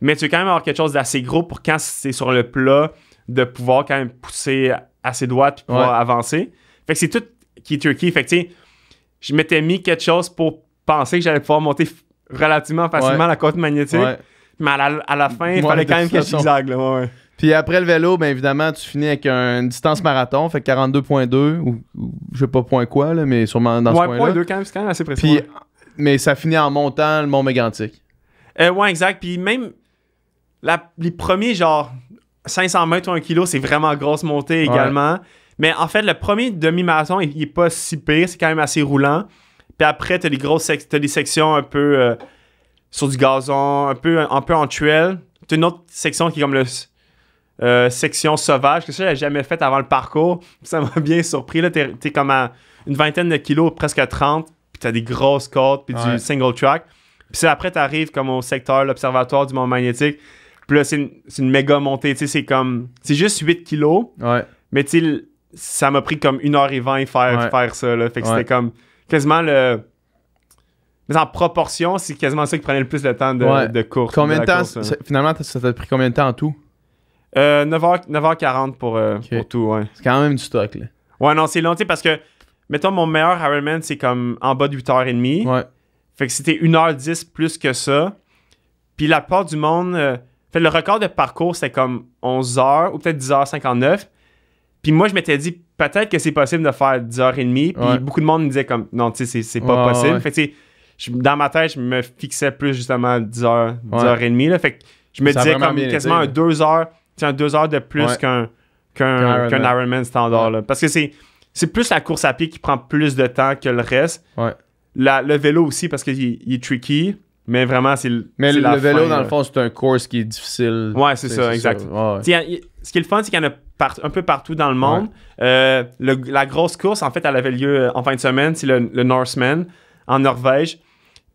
S2: mais tu veux quand même avoir quelque chose d'assez gros pour quand c'est sur le plat, de pouvoir quand même pousser à ses pour avancer. Fait que c'est tout qui est tricky. Fait que, tu sais, je m'étais mis quelque chose pour penser que j'allais pouvoir monter relativement facilement la côte magnétique. Mais à la, fin, il fallait quand même que je
S1: Puis après le vélo, ben évidemment, tu finis avec une distance marathon, fait 42.2 ou, je je sais pas point quoi, là, mais sûrement dans ce point-là. point 2 quand même, c'est quand même assez précis. mais ça finit en montant le Mont Mégantic. Euh, ouais,
S2: exact. Puis même les premiers, genre, 500 mètres ou 1 kg, c'est vraiment grosse montée également. Mais en fait, le premier demi-marathon, il, n'est est pas si pire, c'est quand même assez roulant. Puis après, tu les grosses as des sections un peu euh, sur du gazon, un peu, un, peu en tuelle. as une autre section qui est comme le euh, section sauvage, que ça, n'avais jamais fait avant le parcours. Ça m'a bien surpris. Là, t'es, es comme à une vingtaine de kilos, presque à 30. Puis as des grosses côtes, puis du single track. Puis après, arrives comme au secteur, l'observatoire du monde magnétique. Puis là, c'est une, une, méga montée. Tu sais, c'est comme. C'est juste 8 kilos. Ouais. Mais tu ça m'a pris comme 1h20 faire, faire ça. Là. Fait que c'était comme quasiment le. Mais en proportion, c'est quasiment ça qui prenait le plus de temps de, de course. Combien de, temps
S1: Finalement, ça t'a pris combien de temps en tout
S2: 9 h 40 pour, euh, pour tout. Ouais. C'est quand même du stock. Là. Ouais, non, c'est long, tu sais, parce que, mettons, mon meilleur Ironman, c'est comme en bas de 8h30. Ouais. Fait que c'était 1h10 plus que ça. Puis la part du monde. Euh, le record de parcours, c'est comme 11h ou peut-être 10h59. Puis moi, je m'étais dit, peut-être que c'est possible de faire 10h30. Puis beaucoup de monde me disait, comme, non, tu sais, c'est pas possible. Fait dans ma tête, je me fixais plus justement 10h, 10h30. Fait je me disais, comme, quasiment 2h, de plus qu'un qu'un Ironman standard. Parce que c'est plus la course à pied qui prend plus de temps que le reste. La, le vélo aussi, parce qu'il est tricky. Mais vraiment, c'est Mais le, la le vélo, dans le fond, c'est un
S1: course qui est difficile. Ouais, c'est ça, exact. Ce
S2: qui est le fun, c'est qu'il y en a un peu partout dans le monde. Euh, la grosse course, en fait, elle avait lieu euh, en fin de semaine. C'est le, Norseman en Norvège.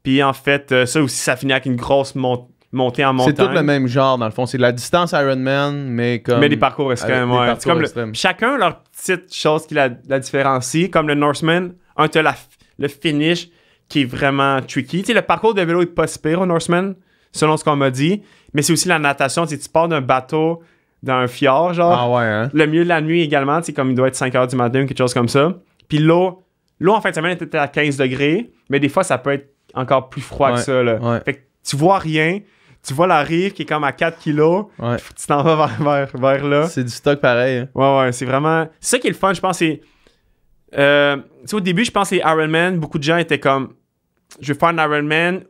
S2: Puis en fait, euh, ça aussi, ça finit avec une grosse montée en montagne. C'est tout le même
S1: genre, dans le fond. C'est de la distance Ironman, mais comme. Mais les parcours extrêmes, ouais. Chacun comme
S2: chacun leur petite chose qui la, différencie. Comme le Norseman, un, tu la, le finish qui est vraiment tricky. Tu le parcours de vélo est pas super au Norseman, selon ce qu'on m'a dit. Mais c'est aussi la natation. Tu, tu pars d'un bateau dans un fjord, genre. Ah ouais, hein. Le mieux de la nuit également, tu comme il doit être 5 heures du matin ou quelque chose comme ça. Puis l'eau, l'eau en fin de semaine était à 15 degrés, mais des fois, ça peut être encore plus froid que ça, là. Ouais. Fait que tu vois rien tu vois la rive qui est comme à 4 kilos, ouais. tu t'en vas vers, là. C'est du stock pareil. Hein. Ouais, ouais, c'est vraiment. C'est ça qui est le fun, je pense. C'est... Euh, au début, je pense que les Ironman, beaucoup de gens étaient comme je vais faire un Ironman,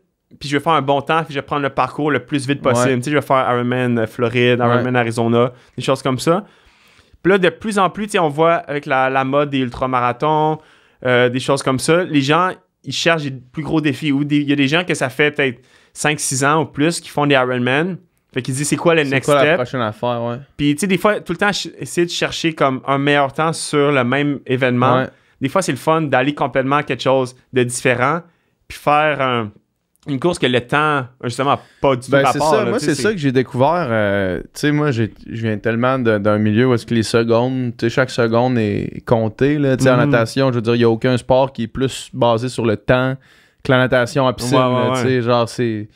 S2: puis je vais faire un bon temps, puis je vais prendre le parcours le plus vite possible. je vais faire Ironman euh, Floride, Ironman Arizona, des choses comme ça. Puis là, de plus en plus, on voit avec la, mode des ultramarathons, euh, des choses comme ça, les gens, ils cherchent des plus gros défis. Ou il y a des gens que ça fait peut-être 5-6 ans ou plus qui font des Ironman. Fait qu'ils disent c'est quoi le next step. C'est la prochaine affaire, ouais. Puis tu sais, des fois, tout le temps, essayer de chercher comme un meilleur temps sur le même événement. Des fois, c'est le fun d'aller complètement à quelque chose de différent faire une course que le temps, justement, pas du tout ben, c'est ça. moi, c'est ça
S1: que j'ai découvert. Euh, tu sais, moi, je viens tellement d'un milieu où est-ce que les secondes, tu sais, chaque seconde est comptée. Là, sais En mhm. natation, je veux dire, il n'y a aucun sport qui est plus basé sur le temps que la natation à piscine. Genre, c'est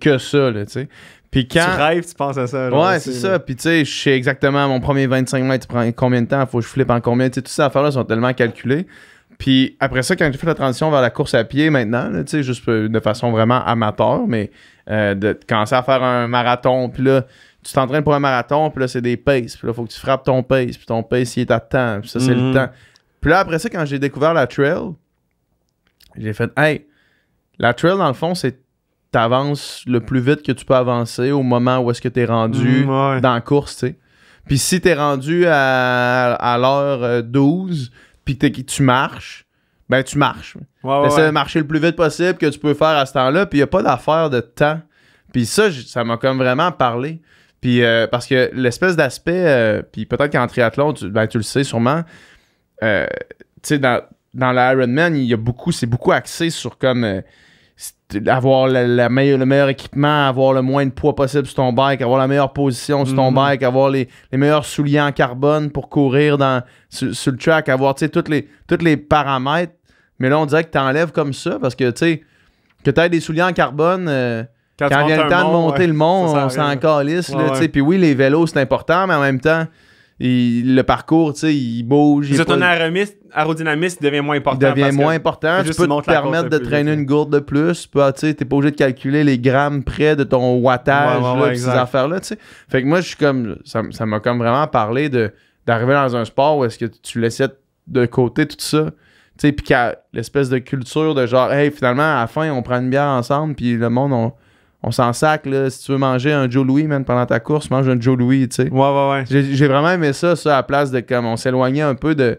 S1: que ça, tu sais. Puis quand... Tu rêves, tu penses à ça. ouais, c'est ça. Puis tu sais, je sais exactement mon premier 25 mètres, tu prends combien de temps, faut que je flippe en combien. tout toutes ces affaires-là sont tellement calculées. Puis après ça, quand j'ai fait la transition vers la course à pied maintenant, tu sais, juste euh, de façon vraiment amateur, mais euh, de commencer à faire un marathon, puis là, tu t'entraînes pour un marathon, puis là, c'est des paces, puis là, il faut que tu frappes ton pace, puis ton pace, il est à temps, puis ça, c'est le mhm. temps. Puis là, après ça, quand j'ai découvert la trail, j'ai fait, hey, la trail, dans le fond, c'est t'avances le plus vite que tu peux avancer au moment où est-ce que t'es rendu mhm, dans la course, tu sais. Puis si t'es rendu à, à l'heure 12, euh, puis que tu marches, ben tu marches. Ouais, T'essaies de marcher le plus vite possible que tu peux faire à ce temps-là, puis il n'y a pas d'affaire de temps. Puis ça, ça m'a comme vraiment parlé. Puis euh, parce que l'espèce d'aspect, euh, puis peut-être qu'en triathlon, tu, ben, tu le sais sûrement, euh, tu sais, dans, dans l'Ironman, il y a beaucoup, c'est beaucoup axé sur comme avoir le meilleur équipement, avoir le moins de poids possible sur ton bike, avoir la meilleure position sur ton mm-hmm. bike, avoir les, meilleurs souliers en carbone pour courir dans, sur, le track, avoir tous les, toutes les paramètres. Mais là, on dirait que tu enlèves comme ça parce que, tu as des souliers en carbone, euh, quand, vient le temps de monter le mont, on s'en calisse. Puis oui, les vélos, c'est important, mais en même temps, le parcours, il bouge. C'est un
S2: remise aérodynamisme devient moins important. Il devient moins important. Tu peux te permettre de traîner
S1: une gourde de plus. Ah, tu n'es pas obligé de calculer les grammes près de ton wattage, ouais, ces affaires-là. Fait que moi, je suis comme. Ça m'a comme vraiment parlé d'arriver dans un sport où est-ce que tu laissais de côté tout ça. Puis l'espèce de culture de genre, hey, finalement, à la fin, on prend une bière ensemble, puis le monde, on, s'en sac. si tu veux manger un Joe Louis, pendant ta course, mange un Joe Louis. sais. Ouais, ouais, ouais. J'ai vraiment aimé ça, ça, à la place de comme on s'éloignait un peu de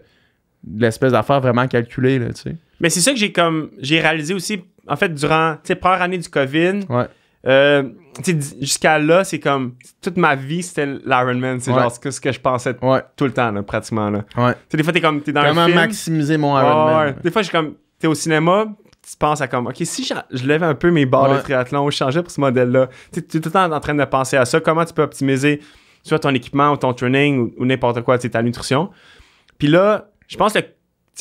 S1: l'espèce d'affaire vraiment calculée, là, tu sais.
S2: Mais c'est ça que j'ai comme j'ai réalisé aussi, en fait, durant, tu sais, première année du COVID. Ouais. Euh, jusqu'à là, c'est comme toute ma vie, c'était l'Ironman. C'est genre ce que, je pensais tout le temps, pratiquement. Là. Ouais. des fois, t'es comme, dans Comment un film. maximiser mon Ironman? Ah, des fois, je comme, t'es au cinéma, tu penses à comme, OK, si je, je lève un peu mes barres de triathlon, je changeais pour ce modèle-là. Tu es tout le temps en train de penser à ça. Comment tu peux optimiser soit ton équipement ou ton training ou, n'importe quoi, ta nutrition. Puis là, je pense que le,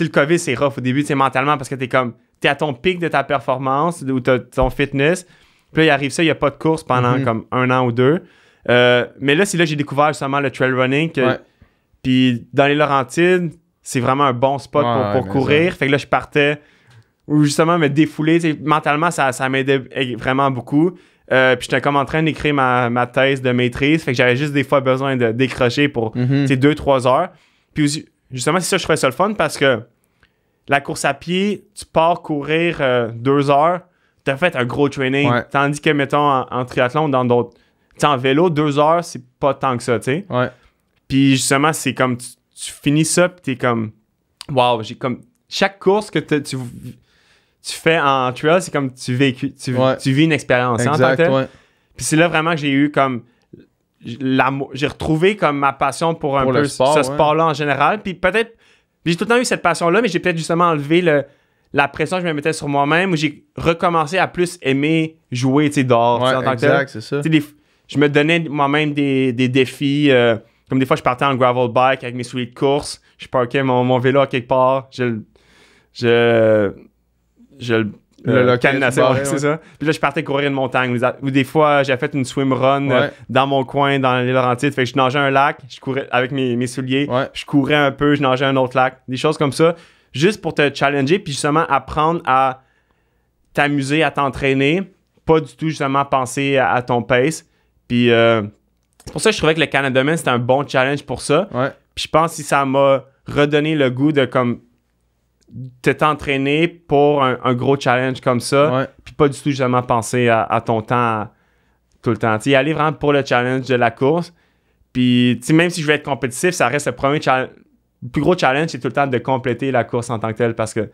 S2: le COVID, c'est rough au début, c'est mentalement, parce que t'es comme, t'es à ton pic de ta performance ou de ton fitness. Puis là, il arrive ça, il n'y a pas de course pendant mhm. comme un an ou deux. Euh, mais là, c'est là que j'ai découvert justement le trail running. Puis dans les Laurentides, c'est vraiment un bon spot pour, courir. Fait que là, je partais ou justement me défouler. Mentalement, ça, ça m'aidait vraiment beaucoup. Euh, puis j'étais comme en train d'écrire ma, thèse de maîtrise. Fait que j'avais juste des fois besoin de décrocher pour mhm. deux, trois 2 heures. Puis justement, c'est ça que je trouvais ça le fun parce que la course à pied, tu pars courir euh, deux heures, t'as fait un gros training. Tandis que, mettons, en, triathlon ou dans d'autres. en vélo, deux heures, c'est pas tant que ça, tu sais. Ouais. Puis justement, c'est comme tu, finis ça, puis t'es comme. Waouh, j'ai comme. Chaque course que tu, fais en triathlon, c'est comme tu, vécu, tu, vis une expérience. Hein, puis c'est là vraiment que j'ai eu comme j'ai retrouvé comme ma passion pour un peu ce sport-là en général. Puis peut-être, j'ai tout le temps eu cette passion-là, mais j'ai peut-être justement enlevé le, la pression que je me mettais sur moi-même où j'ai recommencé à plus aimer jouer, tu sais, dehors, exact, c'est ça. je me donnais moi-même des, défis. Euh, comme des fois, je partais en gravel bike avec mes souliers de course. Je parkais mon, vélo à quelque part. Je, je, je, le euh, c'est ça. Puis là, je partais courir une montagne. Ou des fois, j'ai fait une swim run euh, dans mon coin, dans les Laurentides. Fait que je nageais un lac, je courais avec mes, souliers, je courais un peu, je nageais un autre lac. Des choses comme ça, juste pour te challenger, puis justement apprendre à t'amuser, à t'entraîner. Pas du tout, justement, penser à, ton pace. Puis euh, c'est pour ça que je trouvais que le Canada demain c'était un bon challenge pour ça. Puis je pense que ça m'a redonné le goût de comme t'es entraîné pour un, gros challenge comme ça, puis pas du tout justement penser à, ton temps tout le temps. Tu aller vraiment pour le challenge de la course. Puis, même si je veux être compétitif, ça reste le premier challenge. Le plus gros challenge, c'est tout le temps de compléter la course en tant que telle parce que.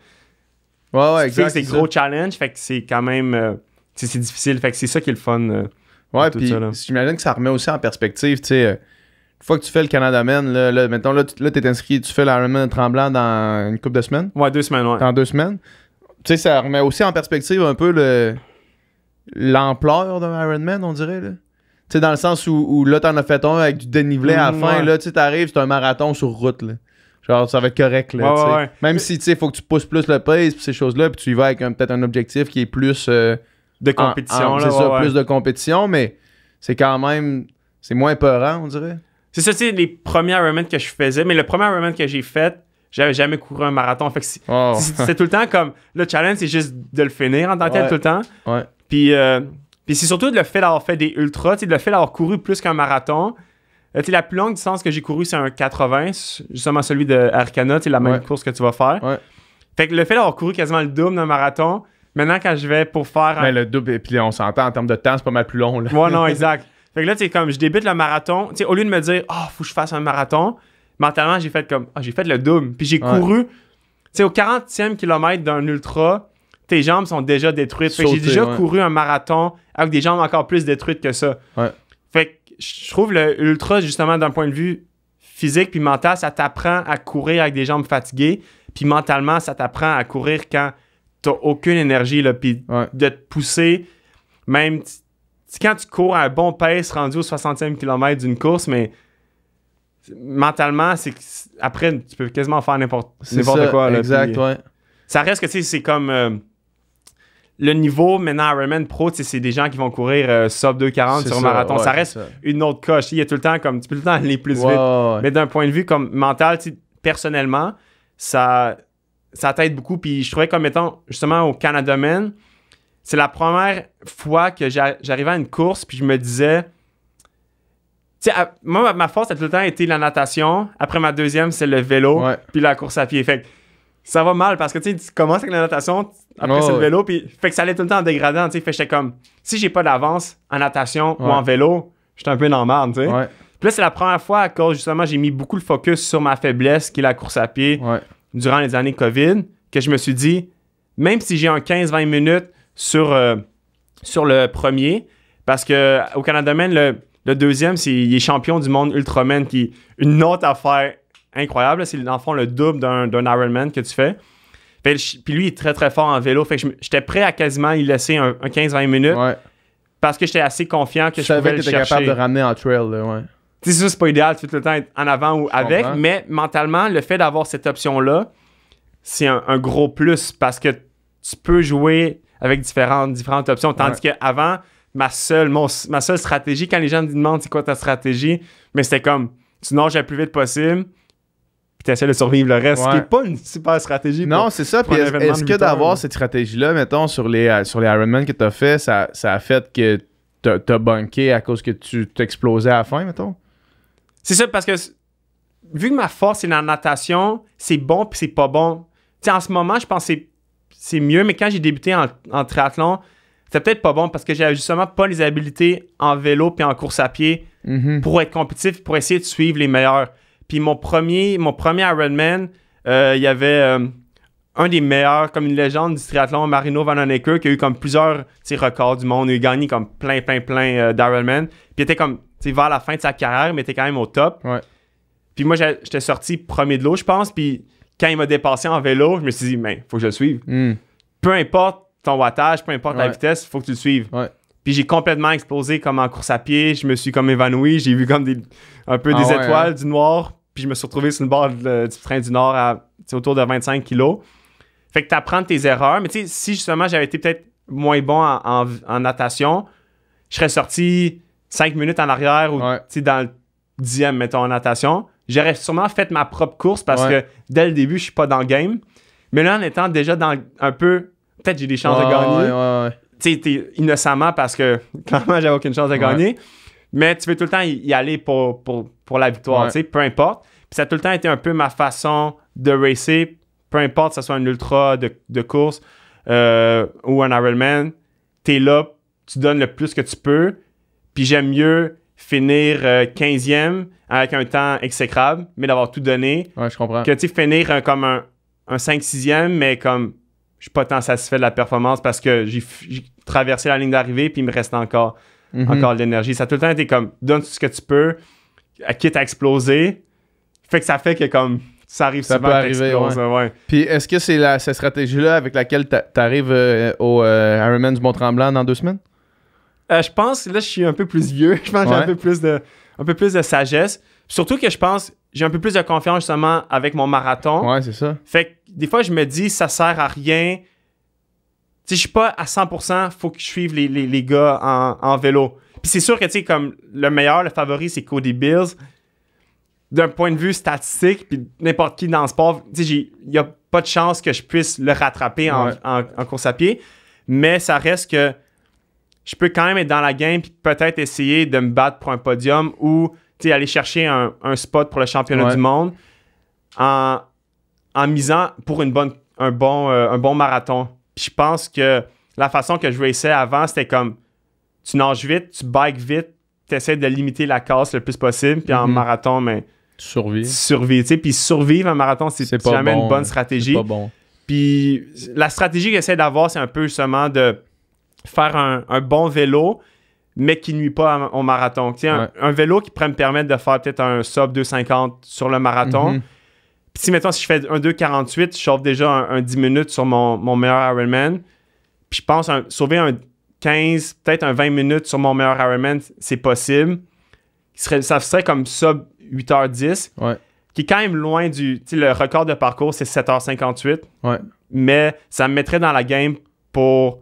S1: Ouais, ouais, C'est gros challenge, fait que c'est quand même. Euh, c'est difficile, fait que c'est ça qui est le fun. Euh, ouais, puis j'imagine que ça remet aussi en perspective, tu sais. Euh, une fois que tu fais le Canada Man, là, là mettons, là, tu es inscrit, tu fais l'Ironman tremblant dans une couple de semaines. Ouais, deux semaines, ouais. Dans deux semaines. Tu sais, ça remet aussi en perspective un peu l'ampleur d'un Ironman, on dirait. Tu sais, dans le sens où, là, là, t'en as fait un avec du dénivelé à la mm, fin. Là, tu arrives, c'est un marathon sur route. Là. Genre, ça va être correct. Là, ouais, ouais, Même si, tu sais, il faut que tu pousses plus le pace, et ces choses-là, puis tu y vas avec peut-être un objectif qui est plus. Euh, de compétition. C'est ça, plus de compétition, mais c'est quand même. C'est moins peurant, on dirait.
S2: C'est ça, sais, les premiers Ironman que je faisais. Mais le premier Ironman que j'ai fait, j'avais jamais couru un marathon. Fait c'est, tout le temps comme. Le challenge, c'est juste de le finir en tant que tout le temps. Puis, euh, puis c'est surtout le fait d'avoir fait des ultras, le fait d'avoir couru plus qu'un marathon. Euh, la plus longue distance que j'ai couru, c'est un 80, justement celui de c'est la même course que tu vas faire. Fait que le fait d'avoir couru quasiment le double d'un marathon, maintenant quand je vais
S1: pour faire. Ben, le double, et puis on s'entend en termes
S2: de temps, c'est pas mal plus long. Oui, non, exact. Fait que là, tu comme je débute le marathon, tu au lieu de me dire, oh, faut que je fasse un marathon, mentalement, j'ai fait comme, oh, j'ai fait le doom Puis j'ai couru, tu sais, au 40e kilomètre d'un ultra, tes jambes sont déjà détruites. fait que j'ai déjà couru un marathon avec des jambes encore plus détruites que ça. Fait que je trouve le ultra, justement, d'un point de vue physique puis mental, ça t'apprend à courir avec des jambes fatiguées. Puis mentalement, ça t'apprend à courir quand t'as aucune énergie, là, puis de te pousser. Même, quand tu cours à un bon pace rendu au 60e kilomètre d'une course, mais mentalement, c'est après, tu peux quasiment faire n'importe quoi. exact, euh, ouais. Ça reste que, c'est comme. Euh, le niveau maintenant Ironman Pro, c'est des gens qui vont courir euh, sub 240 sur marathon. ça reste une autre coche. Il y a tout le temps comme tu peux tout le temps aller plus vite. Mais d'un point de vue comme mental, personnellement, ça ça t'aide beaucoup. Puis je trouvais comme étant justement au Canada Man, c'est la première fois que j'arrivais à une course, puis je me disais. Tu sais, moi, ma force a tout le temps été la natation. Après ma deuxième, c'est le vélo, puis la course à pied. Fait ça va mal parce que tu commences avec la natation, après oh, c'est le vélo, puis fait que ça allait tout le temps en dégradant. Tu sais, j'étais comme, si j'ai pas d'avance en natation ou en vélo, j'étais un peu dans marne, tu sais. Puis là, c'est la première fois à cause, justement, j'ai mis beaucoup le focus sur ma faiblesse, qui est la course à pied, durant les années COVID, que je me suis dit, même si j'ai un 15-20 minutes sur, euh, sur le premier. Parce que au Canada Man, le, deuxième, c'est il est champion du monde Ultraman, qui est une autre affaire incroyable. C'est en le fond le double d'un Ironman que tu fais. puis lui, il est très très fort en vélo. Fait que j'étais prêt à quasiment y laisser un, 15-20 minutes. Parce que j'étais assez confiant que je, je savais que le chercher. capable de
S1: ramener en trail, ouais.
S2: Tu sais, c'est pas idéal tout le temps être en avant ou avec, mais mentalement, le fait d'avoir cette option-là, c'est un, gros plus parce que tu peux jouer avec différentes, différentes options. Tandis qu'avant, ma seule, ma seule stratégie, quand les gens me demandent c'est quoi ta stratégie, mais c'était comme tu nages le plus vite possible, puis tu
S1: essaies de survivre le reste, ce qui n'est pas une super stratégie. non, c'est ça. est-ce que d'avoir cette stratégie-là, mettons, sur les, euh, sur les Ironman que tu as fait, ça, a fait que tu as, à cause que tu t'explosais à la fin, mettons? C'est ça, parce que vu que ma force est dans la
S2: natation, c'est bon puis c'est pas bon. sais en ce moment, je pensais c'est mieux. Mais quand j'ai débuté en, triathlon, c'était peut-être pas bon parce que j'avais justement pas les habiletés en vélo puis en course à pied mhm. pour être compétitif, pour essayer de suivre les meilleurs. Puis mon premier, mon premier Ironman, euh, il y avait euh, un des meilleurs, comme une légende du triathlon, Marino Van qui a eu comme plusieurs records du monde. Il a gagné comme plein, plein, plein euh, d'Ironman. Puis il était comme vers la fin de sa carrière, mais il était quand même au top. Puis moi, j'étais sorti premier de l'eau, je pense. Puis quand il m'a dépassé en vélo, je me suis dit, mais ben, faut que je le suive. Hmm. Peu importe ton wattage, peu importe la vitesse, faut que tu le suives. Puis j'ai complètement explosé comme en course à pied, je me suis comme évanoui, j'ai vu comme un peu ah des étoiles, hein. du noir, puis je me suis retrouvé sur une barre du train du Nord à autour de 25 kilos. Fait que tu t'apprends tes erreurs, mais tu sais, si justement j'avais été peut-être moins bon en, natation, je serais sorti 5 minutes en arrière ou dans le dixième, mettons, en natation j'aurais sûrement fait ma propre course parce que dès le début, je suis pas dans le game. Mais là, en étant déjà dans un peu, peut-être j'ai des chances de gagner. Ouais, tu sais, innocemment parce que clairement, j'avais aucune chance de gagner. Mais tu veux tout le temps y, aller pour, pour, la victoire, tu sais, peu importe. Puis ça a tout le temps été un peu ma façon de racer, peu importe que ce soit un ultra de, course euh, ou un Ironman, Tu es là, tu donnes le plus que tu peux. Puis j'aime mieux finir 15e euh, avec un temps exécrable, mais d'avoir tout donné. Oui, je comprends. Que tu finir euh, comme un, 5-6e, mais comme je suis pas tant satisfait de la performance parce que j'ai traversé la ligne d'arrivée puis il me reste encore, mhm. encore de l'énergie. Ça a tout le temps été comme donne tout ce que tu peux, euh, quitte à exploser. Fait que ça fait que comme ça arrive ça souvent peut arriver,
S1: Puis est-ce que c'est cette stratégie-là avec laquelle tu arrives au Ironman du Mont-Tremblant dans deux semaines?
S2: Euh, je pense, là, je suis un peu plus vieux. Je pense que j'ai un peu plus de, un peu plus de sagesse. Surtout que je pense, j'ai un peu plus de confiance justement avec mon marathon. Ouais, c'est ça. Fait des fois, je me dis, ça sert à rien. Tu sais, je suis pas à 100%, faut que je suive les, les, gars en, vélo. Puis c'est sûr que, tu sais, comme le meilleur, le favori, c'est Cody Bills. D'un point de vue statistique, puis n'importe qui dans le sport, il n'y a pas de chance que je puisse le rattraper en course à pied. Mais ça reste que je peux quand même être dans la game et peut-être essayer de me battre pour un podium ou aller chercher un, spot pour le championnat du monde en, misant pour une bonne, un, bon, euh, un bon marathon. Puis je pense que la façon que je essayer avant, c'était comme tu nages vite, tu bikes vite, tu essaies de limiter la casse le plus possible. Puis en mhm. marathon, mais. Ben, tu survis. Tu Puis survivre en marathon, c'est jamais une bonne hein. stratégie. Puis la stratégie que j'essaie d'avoir, c'est un peu justement de faire un, bon vélo, mais qui nuit pas au marathon. un, vélo qui pourrait me permettre de faire peut-être un sub 2,50 sur le marathon. Mhm. si, mettons, si je fais un 2,48, je chauffe déjà un, 10 minutes sur mon, meilleur Ironman. Puis je pense sauver un 15, peut-être un 20 minutes sur mon meilleur Ironman, c'est possible. Serait, ça serait comme sub 8h10. Ouais qui est quand même loin du. Le record de parcours, c'est 7h58. Ouais. Mais ça me mettrait dans la game pour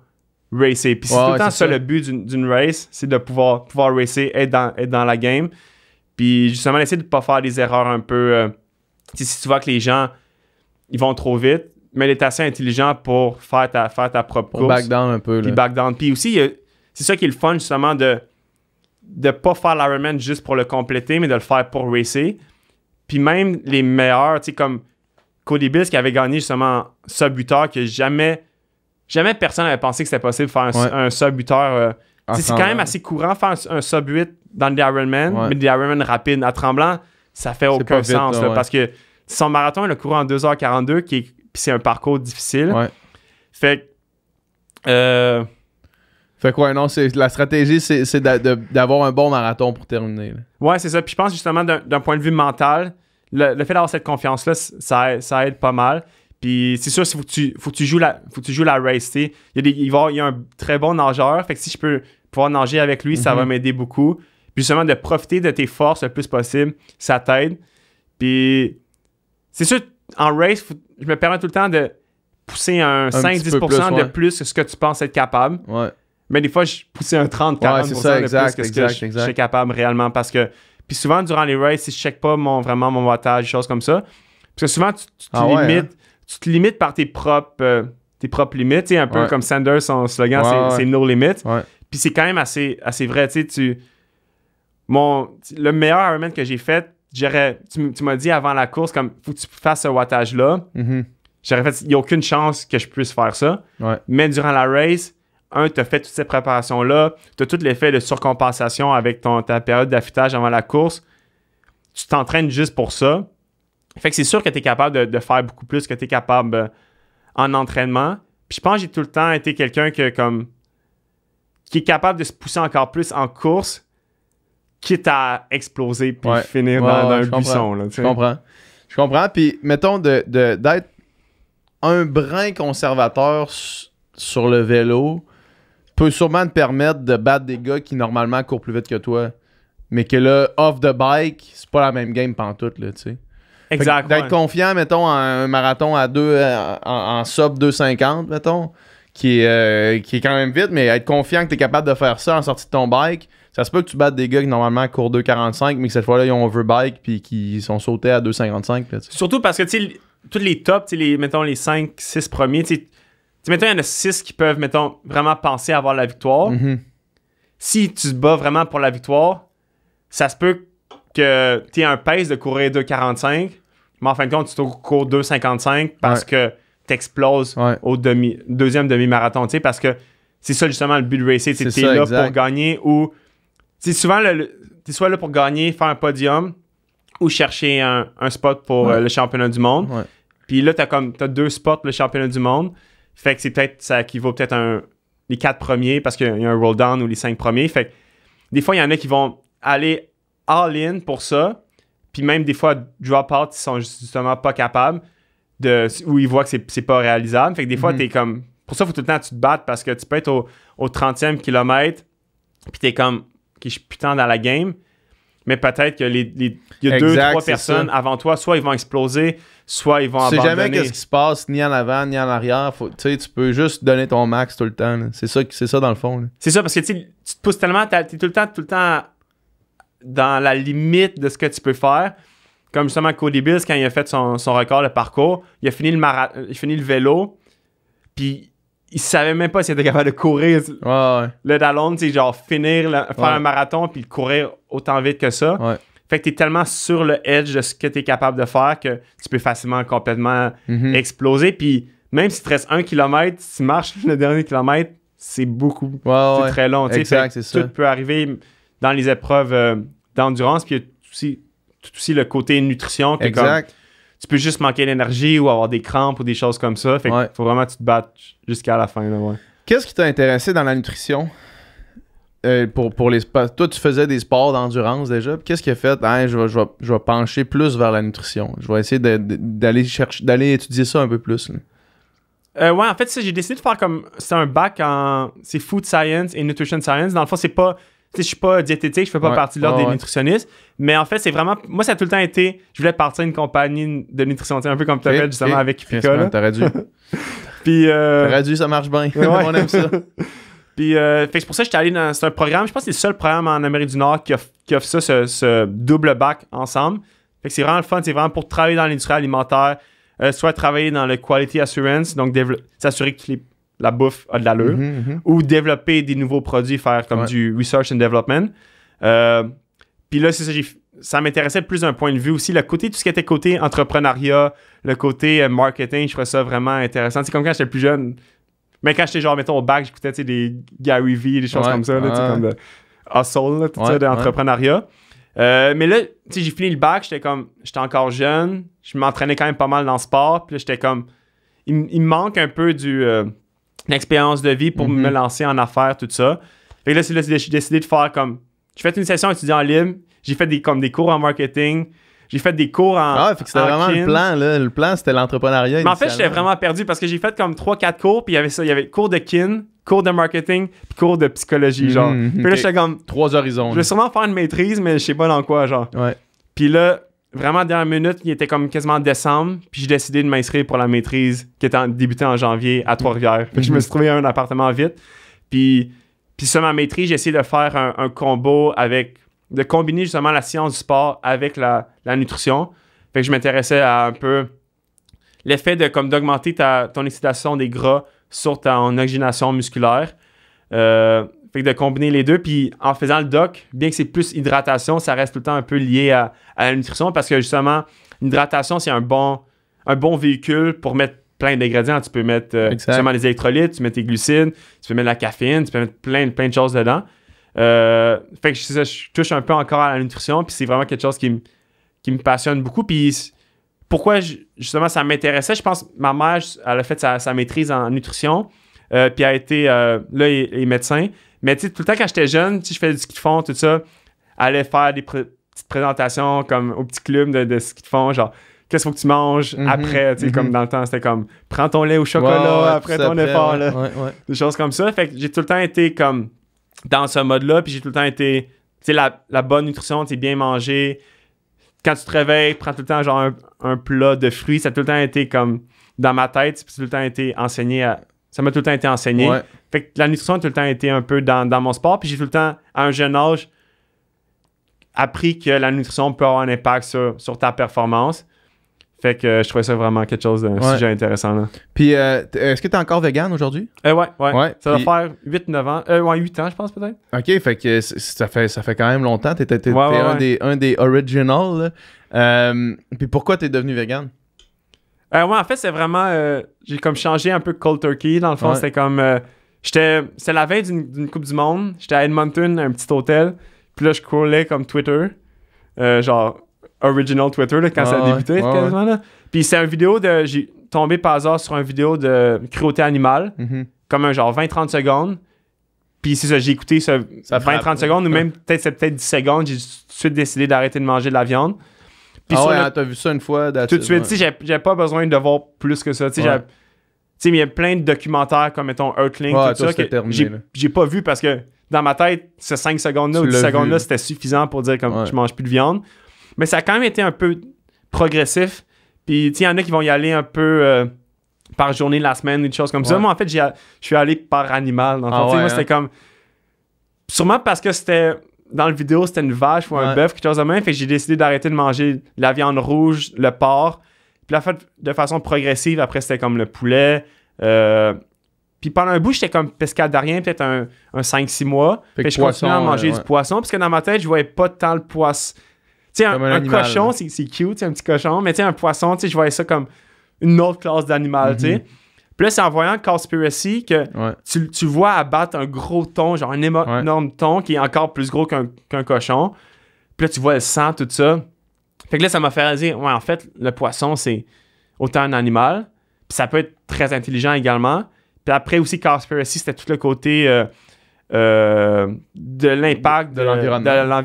S2: racer. Puis c'est tout le temps ça, le but d'une race, c'est de pouvoir, pouvoir racer, être dans, être dans la game. Puis justement, essayer de ne pas faire des erreurs un peu. Euh, si tu vois que les gens, ils vont trop vite, mais est assez intelligent pour faire ta, faire ta propre pour course. back down un peu. Puis back down. Puis aussi, c'est ça qui est le fun justement de ne pas faire l'Ironman juste pour le compléter, mais de le faire pour racer. Puis même les meilleurs, tu sais, comme Cody Bills qui avait gagné justement ce buteur qui n'a jamais Jamais personne n'avait pensé que c'était possible de faire un, sub-buteur. Euh, c'est quand même assez courant faire un, sub-8 dans le Ironman, mais Iron Ironman rapide, À tremblant, ça fait aucun sens. Parce que son marathon,
S1: il a couru en 2h42, qui c'est un parcours difficile. Fait que. Euh, fait quoi, Non, non, la stratégie, c'est d'avoir un bon marathon pour terminer.
S2: Ouais, c'est ça. Puis je pense justement, d'un point de vue mental, le, fait d'avoir cette confiance-là, ça, ça, aide pas mal. Puis c'est sûr, il faut, que tu, joues la, faut la race. Il y, a y a un très bon nageur. Fait que si je peux pouvoir nager avec lui, ça va mhm. m'aider beaucoup. Puis justement, de profiter de tes forces le plus possible, ça t'aide. Puis c'est sûr, en race, je me permets tout le temps de pousser un, 5-10% de plus que ce que tu penses être capable. Ouais. Mais des fois, je poussais un 30-40% de plus que ce que je, suis capable réellement. Parce que, puis souvent, durant les races, si je check pas mon, vraiment mon wattage, des choses comme ça, parce que souvent, tu, ah hein? limites tu te limites par tes propres, euh, tes propres limites. Un peu comme Sanders, son slogan, c'est, No Limits. Puis c'est quand même assez, assez vrai. tu mon, Le meilleur Ironman que j'ai fait, tu, m'as dit avant la course, comme faut que tu fasses ce wattage-là. Mm-hmm. fait, il n'y a aucune chance que je puisse faire ça. Mais durant la race, un, tu as fait toutes ces préparations-là, tu as tout l'effet de surcompensation avec ton, ta période d'affûtage avant la course. Tu t'entraînes juste pour ça fait que c'est sûr que tu es capable de, faire beaucoup plus que tu es capable euh, en entraînement. Puis je pense que j'ai tout le temps été quelqu'un que, comme, qui est capable de se pousser encore plus en course,
S1: quitte à exploser puis finir dans, un buisson. je comprends. Je comprends. Puis mettons d'être un brin conservateur sur le vélo peut sûrement te permettre de battre des gars qui normalement courent plus vite que toi. Mais que là, off the bike, c'est pas la même game pantoute, là, tu sais. Exactement. D'être confiant, mettons, un marathon à 2 euh, en, sub 2,50, mettons, qui est, euh, qui est quand même vite, mais être confiant que tu es capable de faire ça en sortie de ton bike, ça se peut que tu battes des gars qui normalement courent 2,45, mais que cette fois-là, ils ont overbike puis qui sont sautés à 2,55. Surtout parce que,
S2: tu tous les tops, les, mettons, les 5, 6 premiers, tu mettons, il y en a 6 qui peuvent, mettons, vraiment penser avoir la victoire. Mm-hmm. Si tu te bats vraiment pour la victoire, ça se peut que que tu es un pace de courir 2,45, mais en fin de compte, tu cours 2,55 parce que tu exploses au demi, deuxième demi-marathon. Parce que c'est ça justement le but de racer. Tu es là pour gagner ou. Souvent, tu es soit là pour gagner, faire un podium ou chercher un, spot pour euh, le championnat du monde. Puis là, tu as, deux spots le championnat du monde. Fait que c'est peut-être ça qui vaut peut-être les quatre premiers parce qu'il y a un roll down ou les cinq premiers. Fait des fois, il y en a qui vont aller all-in pour ça, puis même des fois drop-out, ils sont justement pas capables, de, où ils voient que c'est pas réalisable. Fait que des fois, tu mhm. es t'es comme. Pour ça, faut tout le temps que tu te battes parce que tu peux être au, 30e kilomètre, puis t'es comme, je suis putain dans la game, mais peut-être que les, y a deux, trois personnes avant toi, soit ils vont exploser, soit ils vont tu sais jamais qu'est-ce qui se
S1: passe, ni en avant, ni en arrière. Faut, tu peux juste donner ton max tout le temps. C'est ça, c'est ça dans le fond. C'est ça,
S2: parce que tu te pousses tellement, t'es tout le temps, tout le temps dans la limite de ce que tu peux faire. Comme justement Cody Bills, quand il a fait son, record de parcours, il a fini le, il a fini le vélo, puis il savait même pas s'il était capable de courir. Le Dallon, c'est genre finir, faire un marathon, puis courir autant vite que ça. Fait que tu es tellement sur le edge de ce que tu es capable de faire que tu peux facilement complètement mhm. exploser. Puis même si tu restes un kilomètre, si tu marches le dernier kilomètre, c'est beaucoup. c'est très long. tout peut arriver dans les épreuves euh, d'endurance. Puis il y a aussi, le côté nutrition. exact. tu peux juste
S1: manquer d'énergie ou avoir des crampes ou des choses comme ça. Fait faut vraiment que tu te battes jusqu'à la fin. Qu'est-ce qui t'a intéressé dans la nutrition? Euh, pour, pour les Toi, tu faisais des sports d'endurance déjà. Qu'est-ce qui a fait hein, je, vais, pencher plus vers la nutrition. Je vais essayer d'aller chercher d'aller étudier ça un peu plus.
S2: Euh, ouais, en fait, j'ai décidé de faire comme. C'est un bac en. C'est food science et nutrition science. Dans le fond, c'est pas je suis pas diététique, je fais pas partie de l'ordre des nutritionnistes. Mais en fait, c'est vraiment. Moi, ça a tout le temps été. Je voulais partir une compagnie de nutritionniste un peu comme tu l'as fait justement avec Picola. T'aurais dû. Puis. Euh... ça marche bien. On aime ça. Puis, euh, c'est pour ça que j'étais allé dans. C'est un programme, je pense que c'est le seul programme en Amérique du Nord qui offre, ça, ce, double bac ensemble. c'est vraiment le fun. C'est vraiment pour travailler dans l'industrie alimentaire, euh, soit travailler dans le quality assurance, donc s'assurer que les la bouffe a de l'allure, mhm, mhm. ou développer des nouveaux produits, faire comme du research and development. Euh, puis là, ça, m'intéressait plus d'un point de vue aussi, le côté, tout ce qui était côté entrepreneuriat, le côté euh, marketing, je trouvais ça vraiment intéressant. C'est comme quand j'étais plus jeune, mais quand j'étais genre, mettons, au bac, j'écoutais des Gary Vee, des choses comme ça, là, comme de hustle, tout ça, euh, mais là, tu j'ai fini le bac, j'étais comme, j'étais encore jeune, je m'entraînais quand même pas mal dans le sport, puis là, j'étais comme, il, me manque un peu du expérience de vie pour me mhm. lancer en affaires, tout ça. Fait que là, j'ai décidé de faire comme. J'ai fait une session étudiant en ligne. j'ai fait des, comme des cours en marketing, j'ai fait des cours en. Ah, c'était vraiment le plan,
S1: là. Le plan, c'était l'entrepreneuriat. Mais en fait, j'étais vraiment
S2: perdu parce que j'ai fait comme 3-4 cours, puis il y avait ça. Il y avait cours de kin, cours de marketing, puis
S1: cours de psychologie, genre. Mhm, puis là, j'étais comme. Trois horizons.
S2: Je vais sûrement faire une maîtrise, mais je sais pas dans quoi, genre. Ouais. Puis là, vraiment dernière minute, il était comme quasiment décembre, puis j'ai décidé de m'inscrire pour la maîtrise qui était en, débutée en janvier à Trois-Rivières. je me suis trouvé un appartement vite. Puis, puis sur ma maîtrise, j'ai essayé de faire un, combo avec, de combiner justement la science du sport avec la, nutrition. Fait que je m'intéressais à un peu l'effet de comme d'augmenter ton excitation des gras sur ton oxygénation musculaire. Euh, fait de combiner les deux, puis en faisant le doc, bien que c'est plus hydratation, ça reste tout le temps un peu lié à, la nutrition parce que justement, l'hydratation, c'est un bon, un bon véhicule pour mettre plein d'ingrédients. Tu peux mettre euh, justement les électrolytes, tu mets tes glucides, tu peux mettre la caféine, tu peux mettre plein, plein de choses dedans. Euh, fait que je, touche un peu encore à la nutrition, puis c'est vraiment quelque chose qui, me passionne beaucoup. Puis pourquoi justement ça m'intéressait, je pense ma mère, elle a fait sa, maîtrise en nutrition, euh, puis a été euh, là, les médecins. Mais tu tout le temps, quand j'étais jeune, je faisais du ski de fond, tout ça, aller faire des petites présentations comme au petit club de, ski de fond, genre qu'est-ce qu'il faut que tu manges mhm. après, tu sais, comme mhm. dans le temps, c'était comme prends ton lait au chocolat après ton effort, des choses comme ça. Fait que j'ai tout le temps été comme dans ce mode-là, puis j'ai tout le temps été, tu sais, la, bonne nutrition, tu bien manger. Quand tu te réveilles, prends tout le temps genre un, plat de fruits. Ça a tout le temps été comme dans ma tête, puis tout le temps été enseigné à, ça m'a tout le temps été enseigné la nutrition a tout le temps été un peu dans, mon sport. Puis j'ai tout le temps, à un jeune âge, appris que la nutrition peut avoir un impact sur, ta performance. Fait que euh, je trouvais ça
S1: vraiment quelque chose d'un sujet intéressant.
S2: Puis euh, est-ce que tu es encore vegan aujourd'hui? Euh, oui, ouais, ouais, Ça va faire 8-9 ans. Euh, ouais, 8 ans, je pense peut-être.
S1: Ok, fait que ça fait, ça fait quand même longtemps. Tu étais un, des, un originals. puis pourquoi tu es devenu vegan? ouais, en fait, c'est vraiment. j'ai comme changé un peu cold turkey. Dans le fond, c'était comme
S2: J'étais, c'était la veille d'une, d'une Coupe du Monde. J'étais à Edmonton, un petit hôtel. Puis là, je scrollais comme Twitter. Euh, genre, original Twitter, quand ça a débuté, Puis c'est un vidéo de. J'ai tombé par hasard sur un vidéo de cruauté animale, mm-hmm. comme un genre 20-30 secondes. Puis c'est ça, j'ai écouté ce 20-30 secondes, ou même peut-être c'est peut-être 10 secondes, j'ai tout de suite décidé d'arrêter de manger de la viande. Puis ah ouais, hein, t'as vu ça une fois. Tout de suite, j'ai pas besoin de voir plus que ça. Ouais sais, il y a plein de documentaires comme, mettons, Earthling, tout ça, que j'ai pas vu parce que dans ma tête, ces 5 secondes-là ou 10 secondes-là, c'était suffisant pour dire, comme, je mange plus de viande. Mais ça a quand même été un peu progressif. Puis, tu il y en a qui vont y aller un peu euh, par journée la semaine, des choses comme ça. Moi, en fait, je suis allé par animal. donc ah moi, c'était hein. comme. Sûrement parce que c'était. Dans le vidéo, c'était une vache ou un bœuf, quelque chose de même. Fait j'ai décidé d'arrêter de manger la viande rouge, le porc, puis la de façon progressive, après c'était comme le poulet. Euh, puis pendant un bout, j'étais comme pescadarien, peut-être un, 5-6 mois. puis je continuais à manger du poisson, parce que dans ma tête, je voyais pas tant le poisson. Tu sais, un, cochon, c'est cute, un petit cochon, mais tu sais, un poisson, tu sais, je voyais ça comme une autre classe d'animal, tu sais. Mm-hmm. Puis là, c'est en voyant Conspiracy que tu, tu, vois abattre un gros ton, genre un énorme ton qui est encore plus gros qu'un cochon. Puis là, tu vois le sang, tout ça. Fait que là, ça m'a fait dire, ouais, en fait, le poisson, c'est autant un animal, puis ça peut être très intelligent également. Puis après aussi, Carspiracy, c'était tout le côté euh, euh, de l'impact de, l'environnement.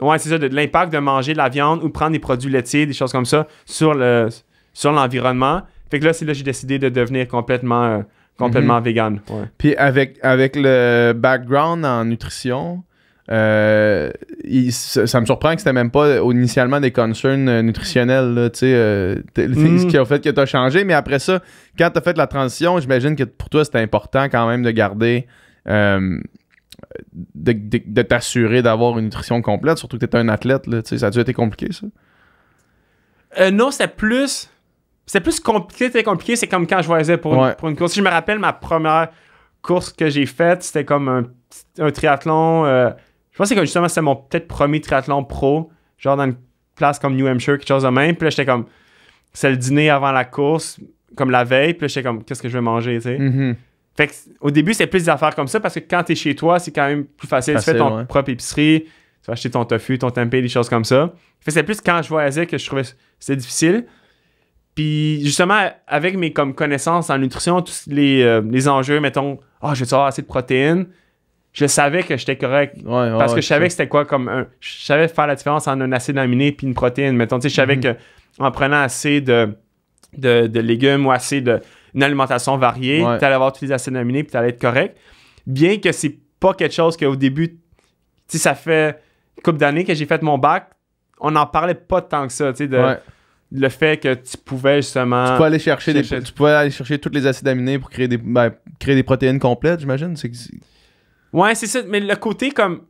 S2: ouais, c'est ça, de, l'impact de manger de la viande ou prendre des produits laitiers, des choses comme ça, sur le sur l'environnement. Fait que là, c'est là que j'ai décidé de devenir complètement, euh, complètement mhm. vegan. Puis avec,
S1: avec le background en nutrition, euh, ça, me surprend que c'était même pas initialement des concerns euh, nutritionnels, là, euh, mm-hmm. qui a fait que tu as changé. Mais après ça, quand tu as fait la transition, j'imagine que pour toi, c'était important quand même de garder. de, t'assurer d'avoir une nutrition complète, surtout que tu étais un athlète. ça a dû être compliqué, ça? non, c'est plus.
S2: C'est plus compliqué, c'était compliqué, c'est comme quand je voyageais pour, une, course. je me rappelle ma première course que j'ai faite, c'était comme un, un triathlon je pense que justement, c'était mon peut-être premier triathlon pro, genre dans une place comme New Hampshire, quelque chose de même. Puis là, j'étais comme, c'est le dîner avant la course, comme la veille. Puis là, j'étais comme, qu'est-ce que je vais manger, tu sais. Mm-hmm. Fait au début, c'est plus des affaires comme ça parce que quand t'es chez toi, c'est quand même plus facile. tu fais ton propre épicerie, tu vas acheter ton tofu, ton tempeh, des choses comme ça. Fait c'est plus quand je voyageais que je trouvais c'était difficile. Puis justement, avec mes comme connaissances en nutrition, tous les, euh, enjeux, mettons, oh, je vais avoir assez de protéines je savais que j'étais correct. parce que je savais que c'était quoi comme Je savais faire la différence entre un acide aminé et une protéine. Mettons, tu sais, je savais mhm. que en prenant assez de, de, légumes ou assez d'une alimentation variée, tu allais avoir tous les acides aminés puis tu allais être correct. Bien que c'est pas quelque chose qu'au début, tu ça fait une couple d'années que j'ai fait mon bac, on n'en parlait pas tant que ça, tu sais, de le fait que tu pouvais
S1: justement. Tu pouvais aller chercher, tu pouvais aller chercher tous les acides aminés pour créer des, ben, créer des protéines complètes, j'imagine. C'est
S2: Ouais, c'est ça. Mais le côté comme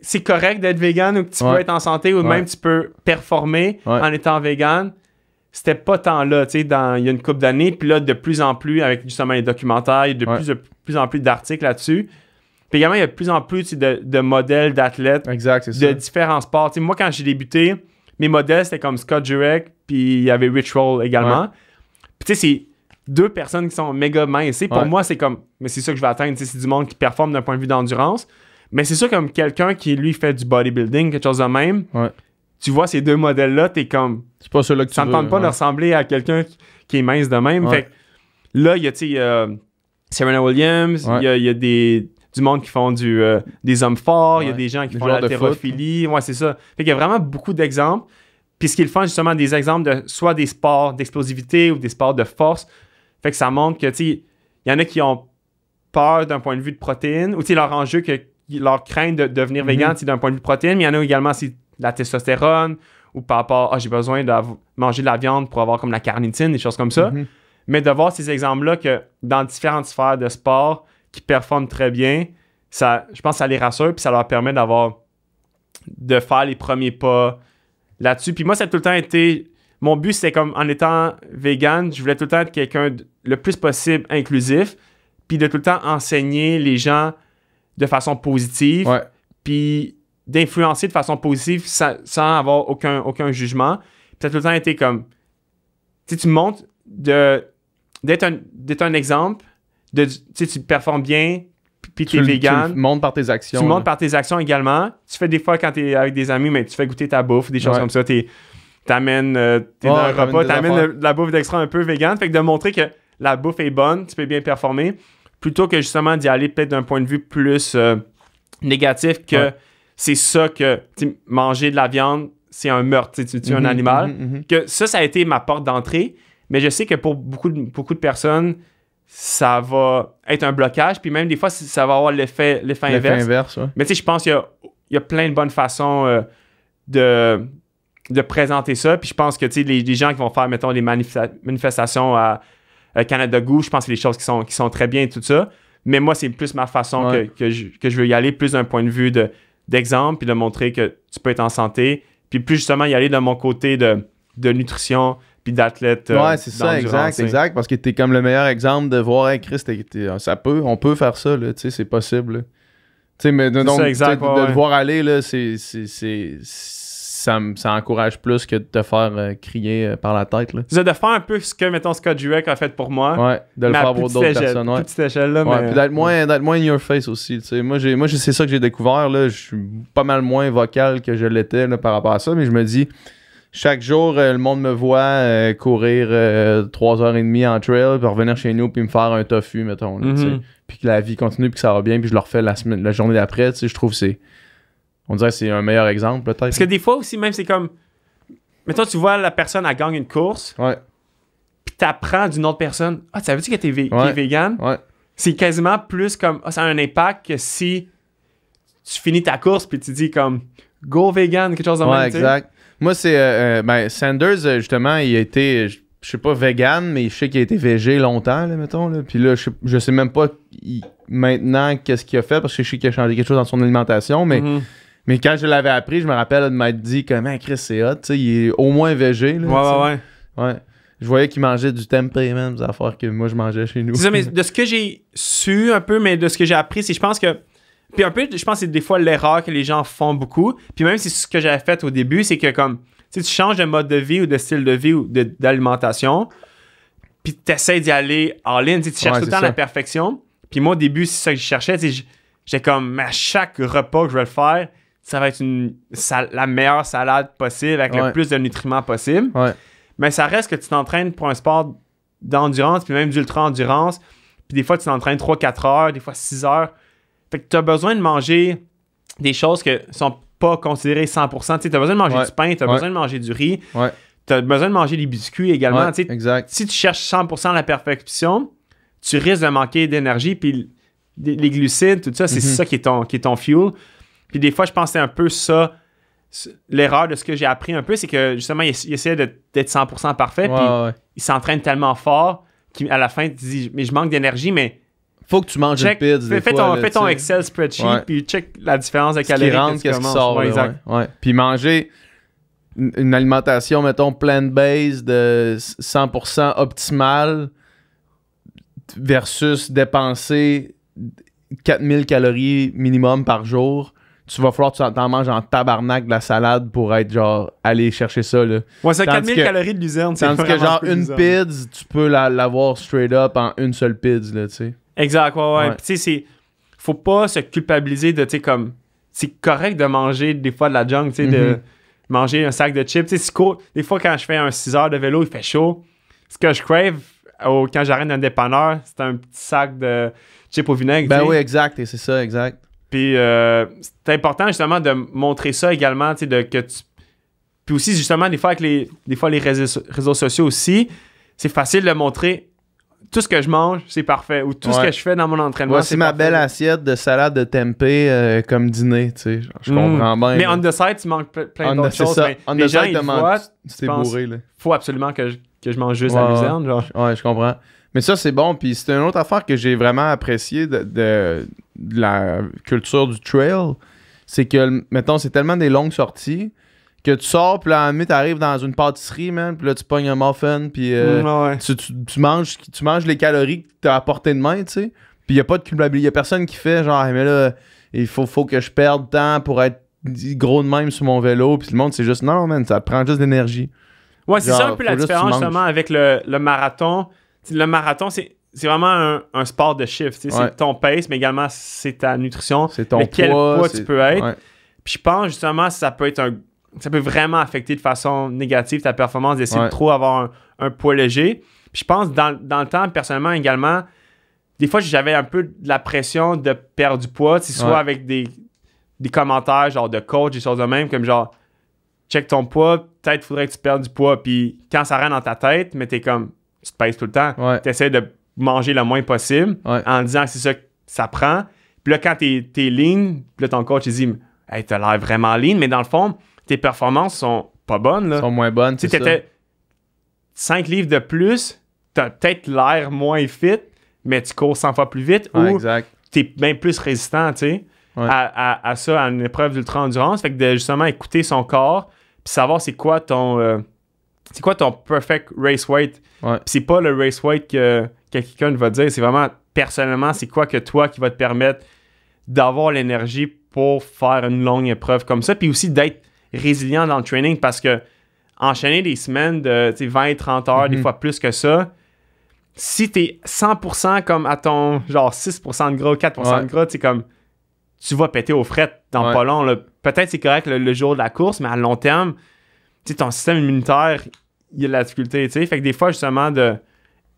S2: c'est correct d'être vegan ou que tu peux être en santé ou même tu peux performer en étant vegan, c'était pas tant là, tu sais, dans, il y a une couple d'années. Puis là, de plus en plus, avec justement les documentaires, il y a de plus, en plus d'articles là-dessus. Puis également, il y a de plus en plus de, modèles d'athlètes de différents sports. moi, quand j'ai débuté, mes modèles, c'était comme Scott Jurek, puis il y avait Rich Roll également. Puis tu sais, c'est deux personnes qui sont méga minces. Pour moi, c'est comme, mais c'est ça que je vais atteindre. C'est du monde qui performe d'un point de vue d'endurance. Mais c'est sûr, comme quelqu'un qui, lui, fait du bodybuilding, quelque chose de même, tu vois ces deux modèles-là, t'es comme. C'est pas celui-là que tu Ça ne pas de ressembler à quelqu'un qui, est mince de même. là, il y a, tu sais, euh, Serena Williams, il y a, des, du monde qui font du, euh, des hommes forts, il y a des gens qui font de l'haltérophilie. Ouais, c'est ça. Fait y a vraiment beaucoup d'exemples. Puis ce qu'ils font, justement, des exemples de soit des sports d'explosivité ou des sports de force fait que ça montre que, tu il y en a qui ont peur d'un point de vue de protéines, ou tu leur enjeu, que, leur crainte de, devenir mm c'est d'un point de vue de protéines, mais il y en a également, c'est la testostérone, ou par rapport, ah, j'ai besoin de manger de la viande pour avoir comme la carnitine, des choses comme ça. Mhm. Mais de voir ces exemples-là que dans différentes sphères de sport qui performent très bien, ça, je pense que ça les rassure, puis ça leur permet d'avoir, de faire les premiers pas là-dessus. Puis moi, ça a tout le temps été, mon but, c'est comme en étant vegan, je voulais tout le temps être quelqu'un le plus possible inclusif, puis de tout le temps enseigner les gens de façon positive, puis d'influencer de façon positive sans, avoir aucun, aucun jugement. Puis ça a tout le temps été comme, tu tu montes d'être, un, un exemple, de, tu performes bien, puis tu es vegan. Tu montes par tes actions. Tu montes par tes actions également. Tu fais des fois quand tu es avec des amis, mais tu fais goûter ta bouffe, des choses comme ça t'amènes euh, t'es un oh, repas, t'amènes de la bouffe d'extra un peu vegan. Fait que de montrer que la bouffe est bonne, tu peux bien performer, plutôt que justement d'y aller peut-être d'un point de vue plus euh, négatif que c'est ça que manger de la viande, c'est un meurtre, tu tues un mhm, animal. Mhm, mhm. Que ça, ça a été ma porte d'entrée, mais je sais que pour beaucoup de, beaucoup de personnes, ça va être un blocage, puis même des fois, ça va avoir l'effet inverse. inverse Mais tu sais, je pense qu'il y a, plein de bonnes façons euh, de de présenter ça. Puis je pense que les, les gens qui vont faire, mettons, les manifestations à, Canada Goût, je pense que les choses qui sont, qui sont très bien et tout ça. Mais moi, c'est plus ma façon que, je, veux y aller, plus d'un point de vue d'exemple, puis de montrer que tu peux être en
S1: santé. Puis plus justement y aller de mon côté de, de nutrition, puis d'athlète. Euh, ouais, c'est ça, exact, exact. Parce que t'es comme le meilleur exemple de voir, un Christ, euh, ça peut, on peut faire ça, tu sais, c'est possible. Tu sais, mais de, voir aller, là, c'est ça, encourage plus que de te faire euh, crier euh, par la tête. Là. C'est de faire un peu ce
S2: que, mettons, Scott Jurek a fait pour moi. Ouais, de le faire pour d'autres personnes. Ouais. Petite échelle, là, ouais, puis d'être moins,
S1: in your face aussi. Moi, moi c'est ça que j'ai découvert. Je suis pas mal moins vocal que je l'étais par rapport à ça, mais je me dis chaque jour, euh, le monde me voit courir 3h30 en trail, puis revenir chez nous, puis me faire un tofu, mettons. Mm-hmm. Puis que la vie continue, puis que ça va bien, puis je le refais la, semaine, la journée d'après. Je trouve que c'est, on dirait que c'est un meilleur exemple, peut-être. Parce que des fois aussi, même, c'est comme. Mettons, tu vois la personne, elle gagne une course. Ouais.
S2: Puis t'apprends d'une autre personne. Ah, tu savais-tu qu'elle était vegan? Ouais. C'est quasiment plus comme. Ah, ça a un impact que si tu finis ta course puis tu dis comme. Go vegan, quelque chose de ouais, exact.
S1: Moi, c'est. Euh, euh, ben, Sanders, euh, justement, il a été. Je, sais pas vegan, mais je sais qu'il a été végé longtemps, là, mettons. Là. Puis là, je, sais même pas maintenant qu'est-ce qu'il a fait parce que je sais qu'il a changé quelque chose dans son alimentation, mais. Mm-hmm. Mais quand je l'avais appris, je me rappelle de m'être dit comment ah, Chris c'est hot, il est au moins végé. Là, ouais, ouais, ouais, Je voyais qu'il mangeait du tempeh, même, des affaires que moi je mangeais chez nous. de
S2: ce que j'ai su un peu, mais de ce que j'ai appris, c'est je pense que. Puis un peu, je pense que c'est des fois l'erreur que les gens font beaucoup. Puis même, c'est ce que j'avais fait au début, c'est que comme, tu changes de mode de vie ou de style de vie ou d'alimentation, puis tu essaies d'y aller en ligne, tu cherches tout le temps la perfection. Puis moi, au début, c'est ça que je cherchais, j'étais comme, à chaque repas que je vais le faire, ça va être une la meilleure salade possible avec le plus de nutriments possible. Mais ça reste que tu t'entraînes pour un sport d'endurance, puis même d'ultra-endurance. Puis des fois, tu t'entraînes 3-4 heures, des fois 6 heures. Fait que tu as besoin de manger des choses qui sont pas considérées 100%. Tu as besoin de manger du pain, tu as besoin de manger du riz, tu as besoin de manger des biscuits également. Si tu cherches 100% la perfection, tu risques de manquer d'énergie. Puis les glucides, tout ça, c'est mm-hmm. ça qui est ton, qui est ton fuel. Puis des fois, je pensais un peu ça, l'erreur de ce que j'ai appris un peu, c'est que justement, il, d'être 100% parfait, puis il s'entraîne tellement fort qu'à la fin, il dit Mais je manque d'énergie, mais. Faut que tu manges une pizza. Fais, ton, Excel spreadsheet, puis check la différence de calories. ce sort.
S1: Puis manger une alimentation, mettons, plant-based de 100% optimale versus dépenser 4000 calories minimum par jour tu vas falloir que t'en manges en tabarnak de la salade pour être genre aller chercher ça là. Ouais, c'est 4000 calories de luzerne, c'est Tandis que genre une pizza, tu peux l'avoir straight up en une seule pizza là, tu sais.
S2: Exact, ouais, ouais. tu sais c'est faut pas se culpabiliser de tu sais comme c'est correct de manger des fois de la junk, tu sais de mm-hmm. manger un sac de chips, tu sais des fois quand je fais un 6 heures de vélo, il fait chaud. Ce que je crave quand j'arrête d'un dépanneur, c'est un petit sac de chips au vinaigre. Ben oui, exact, et c'est ça, exact. Puis euh, c'est important justement de montrer ça également, tu de que Puis aussi justement des fois avec les, fois les réseaux, sociaux aussi, c'est facile de montrer tout ce que je mange, c'est parfait. Ou tout ce que je fais dans mon entraînement. Voici c'est ma
S1: belle assiette de salade de tempeh euh, comme dîner. je mm. comprends bien. Mais on
S2: the side, tu manques plein d'autres choses. on the side, tu, bourré. Il Faut absolument que je,
S1: mange juste la luzerne. Genre. Ouais, je comprends. Mais ça, c'est bon. Puis c'est une autre affaire que j'ai vraiment appréciée de, la culture du trail. C'est que, mettons, c'est tellement des longues sorties que tu sors, puis là, tu t'arrives dans une pâtisserie, man, puis là, tu pognes un muffin, puis euh, mm, tu, manges, tu manges les calories que t'as à de main, tu sais. Puis il n'y a pas de culpabilité. Il a personne qui fait genre, mais là, il faut, faut que je perde temps pour être gros de même sur mon vélo. Puis le monde, c'est juste, non, man, ça prend juste d'énergie. Ouais, c'est ça un peu la différence justement
S2: avec le, le marathon le marathon, c'est vraiment un, sport de chiffre. C'est ton pace, mais également c'est ta nutrition. C'est ton quel poids, tu peux être. Puis je pense justement ça peut être un. Ça peut vraiment affecter de façon négative ta performance d'essayer de trop avoir un, poids léger. Puis je pense dans, dans le temps, personnellement également, des fois j'avais un peu de la pression de perdre du poids, soit avec des, des commentaires genre de coach, des choses de même, comme genre check ton poids, peut-être faudrait que tu perdes du poids. Puis quand ça rentre dans ta tête, mais t'es comme tu te pèses tout le temps. Tu essaies de manger le moins possible en disant que c'est ça que ça prend. Puis là, quand t'es es lean, puis ton coach, il dit Hey, t'as l'air vraiment lean, mais dans le fond, tes performances sont pas bonnes. Là. sont moins bonnes. Tu étais 5 livres de plus, t'as peut-être l'air moins fit, mais tu cours 100 fois plus vite ou t'es bien plus résistant, À, à, à, ça, à une épreuve d'ultra-endurance. Fait que de justement écouter son corps, puis savoir c'est quoi ton, euh, c'est quoi ton perfect race weight? C'est pas le race weight que, quelqu'un va dire, c'est vraiment personnellement, c'est quoi que toi qui va te permettre d'avoir l'énergie pour faire une longue épreuve comme ça, puis aussi d'être résilient dans le training parce que enchaîner des semaines de 20-30 heures, des mhm. fois plus que ça, si t'es 100% comme à ton genre 6% de gras, 4% de gras, c'est comme tu vas péter au fret dans pas long. Peut-être c'est correct le, jour de la course, mais à long terme, ton système immunitaire, il y a de la difficulté. sais. Fait que des fois, justement, de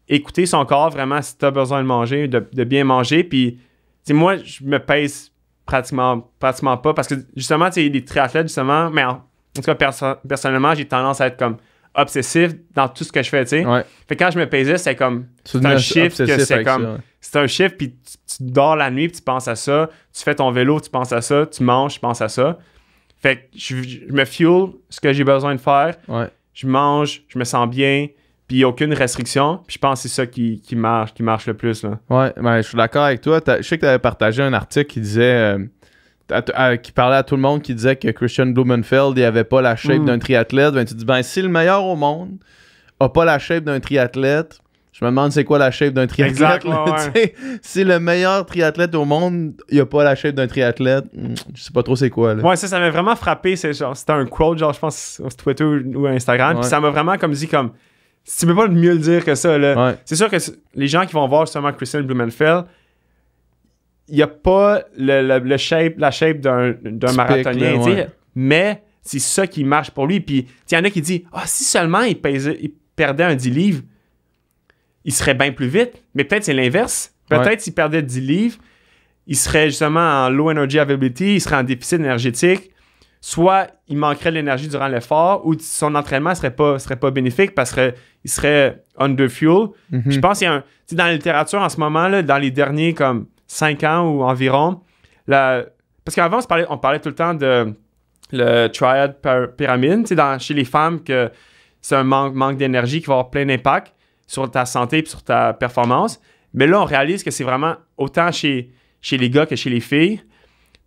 S2: écouter son corps vraiment si tu as besoin de manger, de, bien manger. Puis, moi, je me pèse pratiquement, pratiquement pas parce que justement, tu sais, les triathlètes, justement, mais personnellement, j'ai tendance à être comme obsessif dans tout ce que je fais, tu sais. Fait quand je me pèse, c'est comme c'est un chiffre c'est comme c'est un chiffre puis tu, tu, dors la nuit, puis tu penses à ça, tu fais ton vélo, tu penses à ça, tu manges, tu penses à ça. Fait que je, me fuel ce que j'ai besoin de faire. Je mange, je me sens bien, puis il a aucune restriction. Puis je pense que c'est ça qui, marche,
S1: qui marche le plus. Là. Ouais, ben, je suis d'accord avec toi. Je sais que tu avais partagé un article qui disait. Euh, qui parlait à tout le monde qui disait que Christian Blumenfeld n'avait pas la shape mm. d'un triathlète ben tu dis ben si le meilleur au monde a pas la shape d'un triathlète je me demande c'est quoi la shape d'un triathlète. Exactement. Si le meilleur triathlète au monde, il a pas la shape d'un triathlète, hmm, je sais pas trop c'est quoi. Là.
S2: ça, ça m'a vraiment frappé. C'est, c'était un quote, genre, je pense, sur Twitter ou, Instagram. ça m'a vraiment comme dit comme. Tu peux pas mieux le dire que ça. C'est sûr que les gens qui vont voir justement Christian Blumenfeld, il n'y a pas le, la shape d'un, d'un marathonien. Mais c'est ça qui marche pour lui. Puis il y en a qui disent Ah, si seulement il, il perdait un 10 livres, il serait bien plus vite. Mais peut-être c'est l'inverse. Peut-être s'il perdait 10 livres, il serait justement en low energy availability, il serait en déficit énergétique. Soit il manquerait de l'énergie durant l'effort ou son entraînement serait pas, serait pas bénéfique parce qu'il serait under fuel. Mhm. Je pense qu'il y a un. Dans la littérature en ce moment, là, dans les derniers comme 5 ans ou environ, la, parce qu'avant, on parlait, on parlait tout le temps de le triad pyramide, dans, chez les femmes, que c'est un manque, manque d'énergie qui va avoir plein d'impact sur ta santé et sur ta performance. Mais là, on réalise que c'est vraiment autant chez, chez les gars que chez les filles.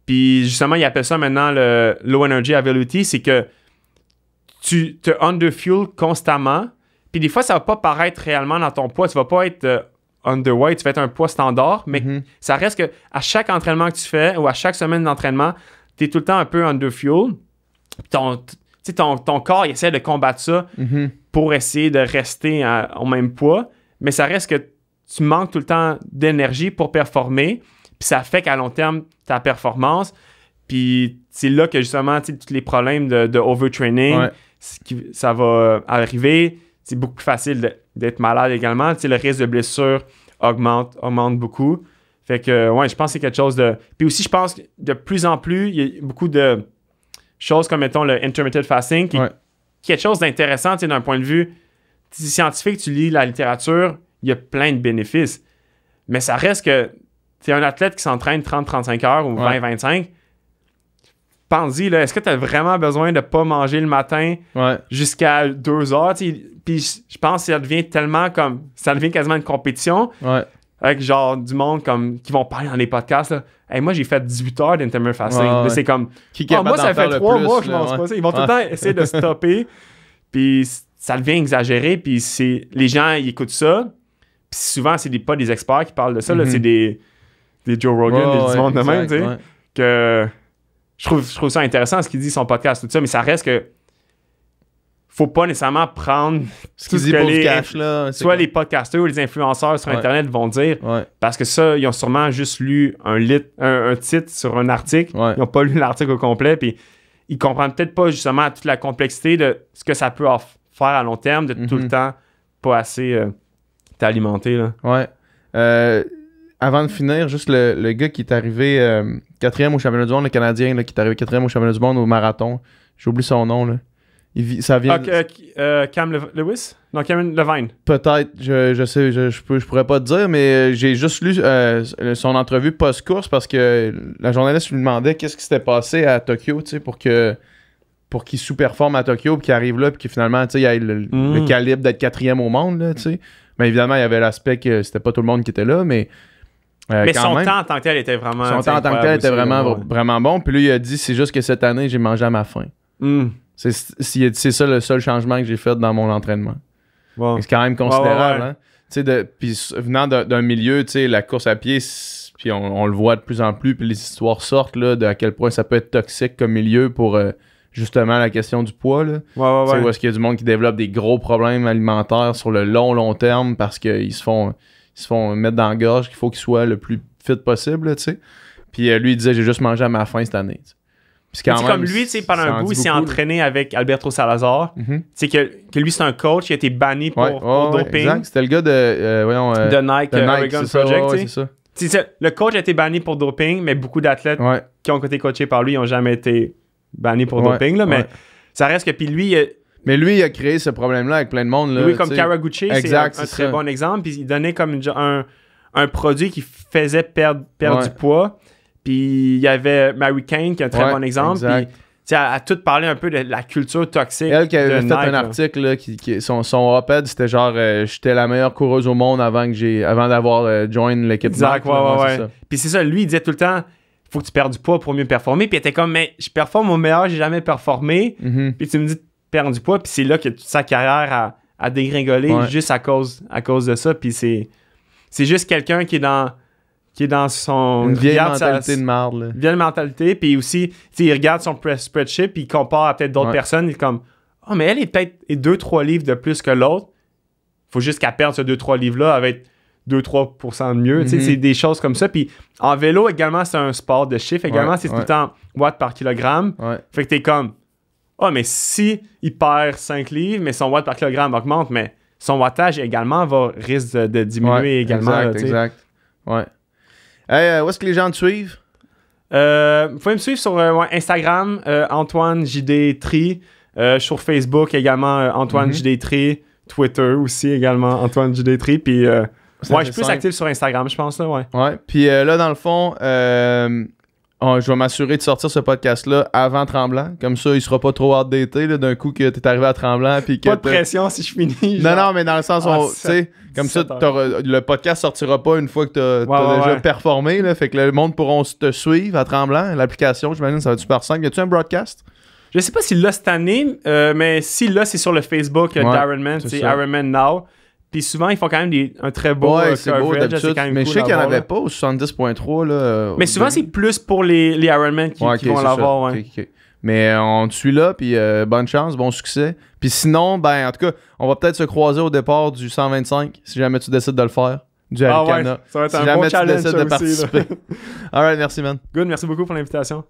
S2: Puis justement, ils appellent ça maintenant le low energy ability, c'est que tu te underfuel constamment. Puis des fois, ça va pas paraître réellement dans ton poids. Tu vas pas être euh, underweight, tu vas être un poids standard, mais mm-hmm. ça reste que à chaque entraînement que tu fais ou à chaque semaine d'entraînement, tu es tout le temps un peu underfuel. Ton, ton, corps, il essaie de combattre ça mhm. pour essayer de rester euh, au même poids, mais ça reste que tu manques tout le temps d'énergie pour performer, puis ça fait qu'à long terme ta performance. Puis c'est là que justement, tous les problèmes de, overtraining, ça va euh, arriver. C'est beaucoup plus facile d'être malade également. sais, le risque de blessure augmente, augmente beaucoup. Fait que, ouais, je pense que c'est quelque chose de. Puis aussi, je pense que de plus en plus, il y a beaucoup de Chose comme, mettons, le intermittent fasting, qui est quelque chose d'intéressant d'un point de vue scientifique. Tu lis la littérature, il y a plein de bénéfices. Mais ça reste que tu es un athlète qui s'entraîne 30-35 heures ou 20-25. Pense-y, est-ce que tu as vraiment besoin de ne pas manger le matin jusqu'à 2 heures? Puis je pense que ça devient tellement comme. Ça devient quasiment une compétition. Ouais avec genre du monde comme qui vont parler dans les podcasts là. Hey, moi j'ai fait 18 heures d'intermittent fasting c'est comme ah, moi ça fait 3 mois que je m'en ouais. pas ils vont tout le temps essayer de stopper puis ça devient exagéré puis c'est les gens ils écoutent ça puis souvent c'est pas des experts qui parlent de ça mm-hmm. c'est des, des Joe Rogan des du monde de même que je trouve, je trouve ça intéressant ce qu'il dit son podcast tout ça mais ça reste que faut pas nécessairement prendre ce, que les, cash, soit les podcasters ou les influenceurs sur internet vont dire parce que ça ils ont sûrement juste lu un, un, titre sur un article ils ont pas lu l'article au complet puis ils comprennent peut-être pas justement
S1: toute la complexité de ce que ça peut
S2: faire à long terme de tout le mhm. temps pas assez euh,
S1: alimenté. t'alimenter ouais euh, avant de finir juste le, gars qui est arrivé euh, quatrième au championnat du monde le canadien là, qui est arrivé quatrième au championnat du monde au marathon J'ai oublié son nom là ça vient...
S2: Euh, euh, Cam Lewis? Non, Cam Levine.
S1: Peut-être, je, je sais, je, pourrais pas te dire, mais euh, j'ai juste lu son entrevue post-course parce que la journaliste lui demandait qu'est-ce qui s'était passé à Tokyo, tu sais, pour que pour qu'il sous-performe à Tokyo, puis qu'il arrive là, puis qu'il finalement, tu sais, il a le, mm. calibre d'être quatrième au monde, tu sais. Mais évidemment, il y avait l'aspect que c'était pas tout le monde qui était là, mais... mais son temps en
S2: tant que tel était vraiment... Son temps en tant que tel était vraiment,
S1: vraiment bon. Puis lui, il a dit, c'est juste que cette année, j'ai mangé à ma faim. Mm. C'est ça le seul changement que j'ai fait dans mon entraînement. C'est quand même considérable. venant d'un milieu, la course à pied, puis on, le voit de plus en plus, puis les histoires sortent là, de à quel point ça peut être toxique comme milieu pour euh, justement la question du poids. est-ce qu'il y a du monde qui développe des gros problèmes alimentaires sur le long, long terme parce qu'ils se font font mettre dans la gorge qu'il faut qu'ils soient le plus fit possible, Puis euh, lui, il disait, j'ai juste mangé à ma faim cette année. C'est comme lui, pendant un bout, il s'est
S2: entraîné avec Alberto Salazar. C'est mhm. que, lui, c'est un coach qui a été banni pour, doping.
S1: C'était le gars de, euh, euh, Nike, de euh, Nike Oregon
S2: Project. le coach a été banni pour doping, mais beaucoup d'athlètes qui ont été coachés par lui n'ont jamais été bannis pour doping. mais ça reste que, puis lui, mais lui, il a créé ce problème-là avec plein de monde. Là, oui, comme Karaguchi, c'est un, très bon exemple. il donnait comme un, produit qui faisait perdre, perdre du poids. Puis il y avait Mary Kane qui est un très bon exemple. tu Puis, elle a tout parlé un peu de la culture toxique. Elle qui avait fait un article,
S1: qui, son, son op-ed, c'était genre euh, J'étais la meilleure coureuse au monde avant, que j'ai, avant d'avoir euh, joined l'équipe Exact, Puis c'est ça, lui, il disait tout le temps
S2: Faut que tu perdes du poids pour mieux performer. Puis il était comme Mais je performe au meilleur, j'ai jamais performé. Mm-hmm. Puis tu me dis Perds du poids. Puis c'est là que toute sa carrière a, dégringolé juste à cause, à cause de ça. Puis c'est juste quelqu'un qui est dans qui est dans son. Une vieille mentalité de marde. Là. Vieille mentalité. Puis aussi, il regarde son spreadsheet, puis il compare à peut-être d'autres personnes. Il est comme, oh, mais elle est peut-être 2-3 livres de plus que l'autre. faut juste qu'elle perde ce 2-3 livres-là avec 2-3% de mieux. Mm-hmm. C'est des choses comme ça. Puis en vélo également, c'est un sport de chiffres. Également, c'est tout le temps watts par kilogramme. Fait que t'es comme, ah, oh, mais si il perd 5 livres, mais son watts par kilogramme augmente, mais son wattage également va risque de, diminuer également. Exact, exact. Ouais. Euh, où est-ce que les gens te suivent? Euh, vous me suivre sur euh, Instagram, euh, Antoine JD Tri. sur Facebook également, Antoine mhm. JD Tri. Twitter aussi également, Antoine JD
S1: Tri. Puis, ouais, je suis plus actif sur Instagram, je pense. Là, ouais. ouais. Puis là, dans le fond, ah, je vais m'assurer de sortir ce podcast-là avant Tremblant. Comme ça, il sera pas trop hard là, d'un coup que tu es arrivé à Tremblant. pas de pression si je finis. Non, non, mais dans le sens où, ah, tu sais, comme ça, le podcast sortira pas une fois que tu as déjà performé. fait que le monde pourra te suivre à Tremblant. L'application, j'imagine, ça va être super simple. Y a-tu un broadcast? Je sais pas si là cette
S2: année, euh, mais si là, c'est sur le Facebook euh, Man, c'est, c'est Iron Man Now. Puis souvent, ils font quand même un très beau ouais, euh, c'est Beau, d'habitude. mais je sais qu'il n'y en avait pas
S1: au 70.3. Là, mais souvent,
S2: c'est plus pour les, les Ironman qui, vont l'avoir.
S1: Ouais. Mais euh, on te suit là, puis euh, bonne chance, bon succès. Puis sinon, ben en tout cas, on va peut-être se croiser au départ du 125 si jamais tu décides de le faire. Du ah Ouais, ça va être un bon challenge. jamais tu décides de participer. All right, merci,
S2: man. Good, merci beaucoup pour l'invitation.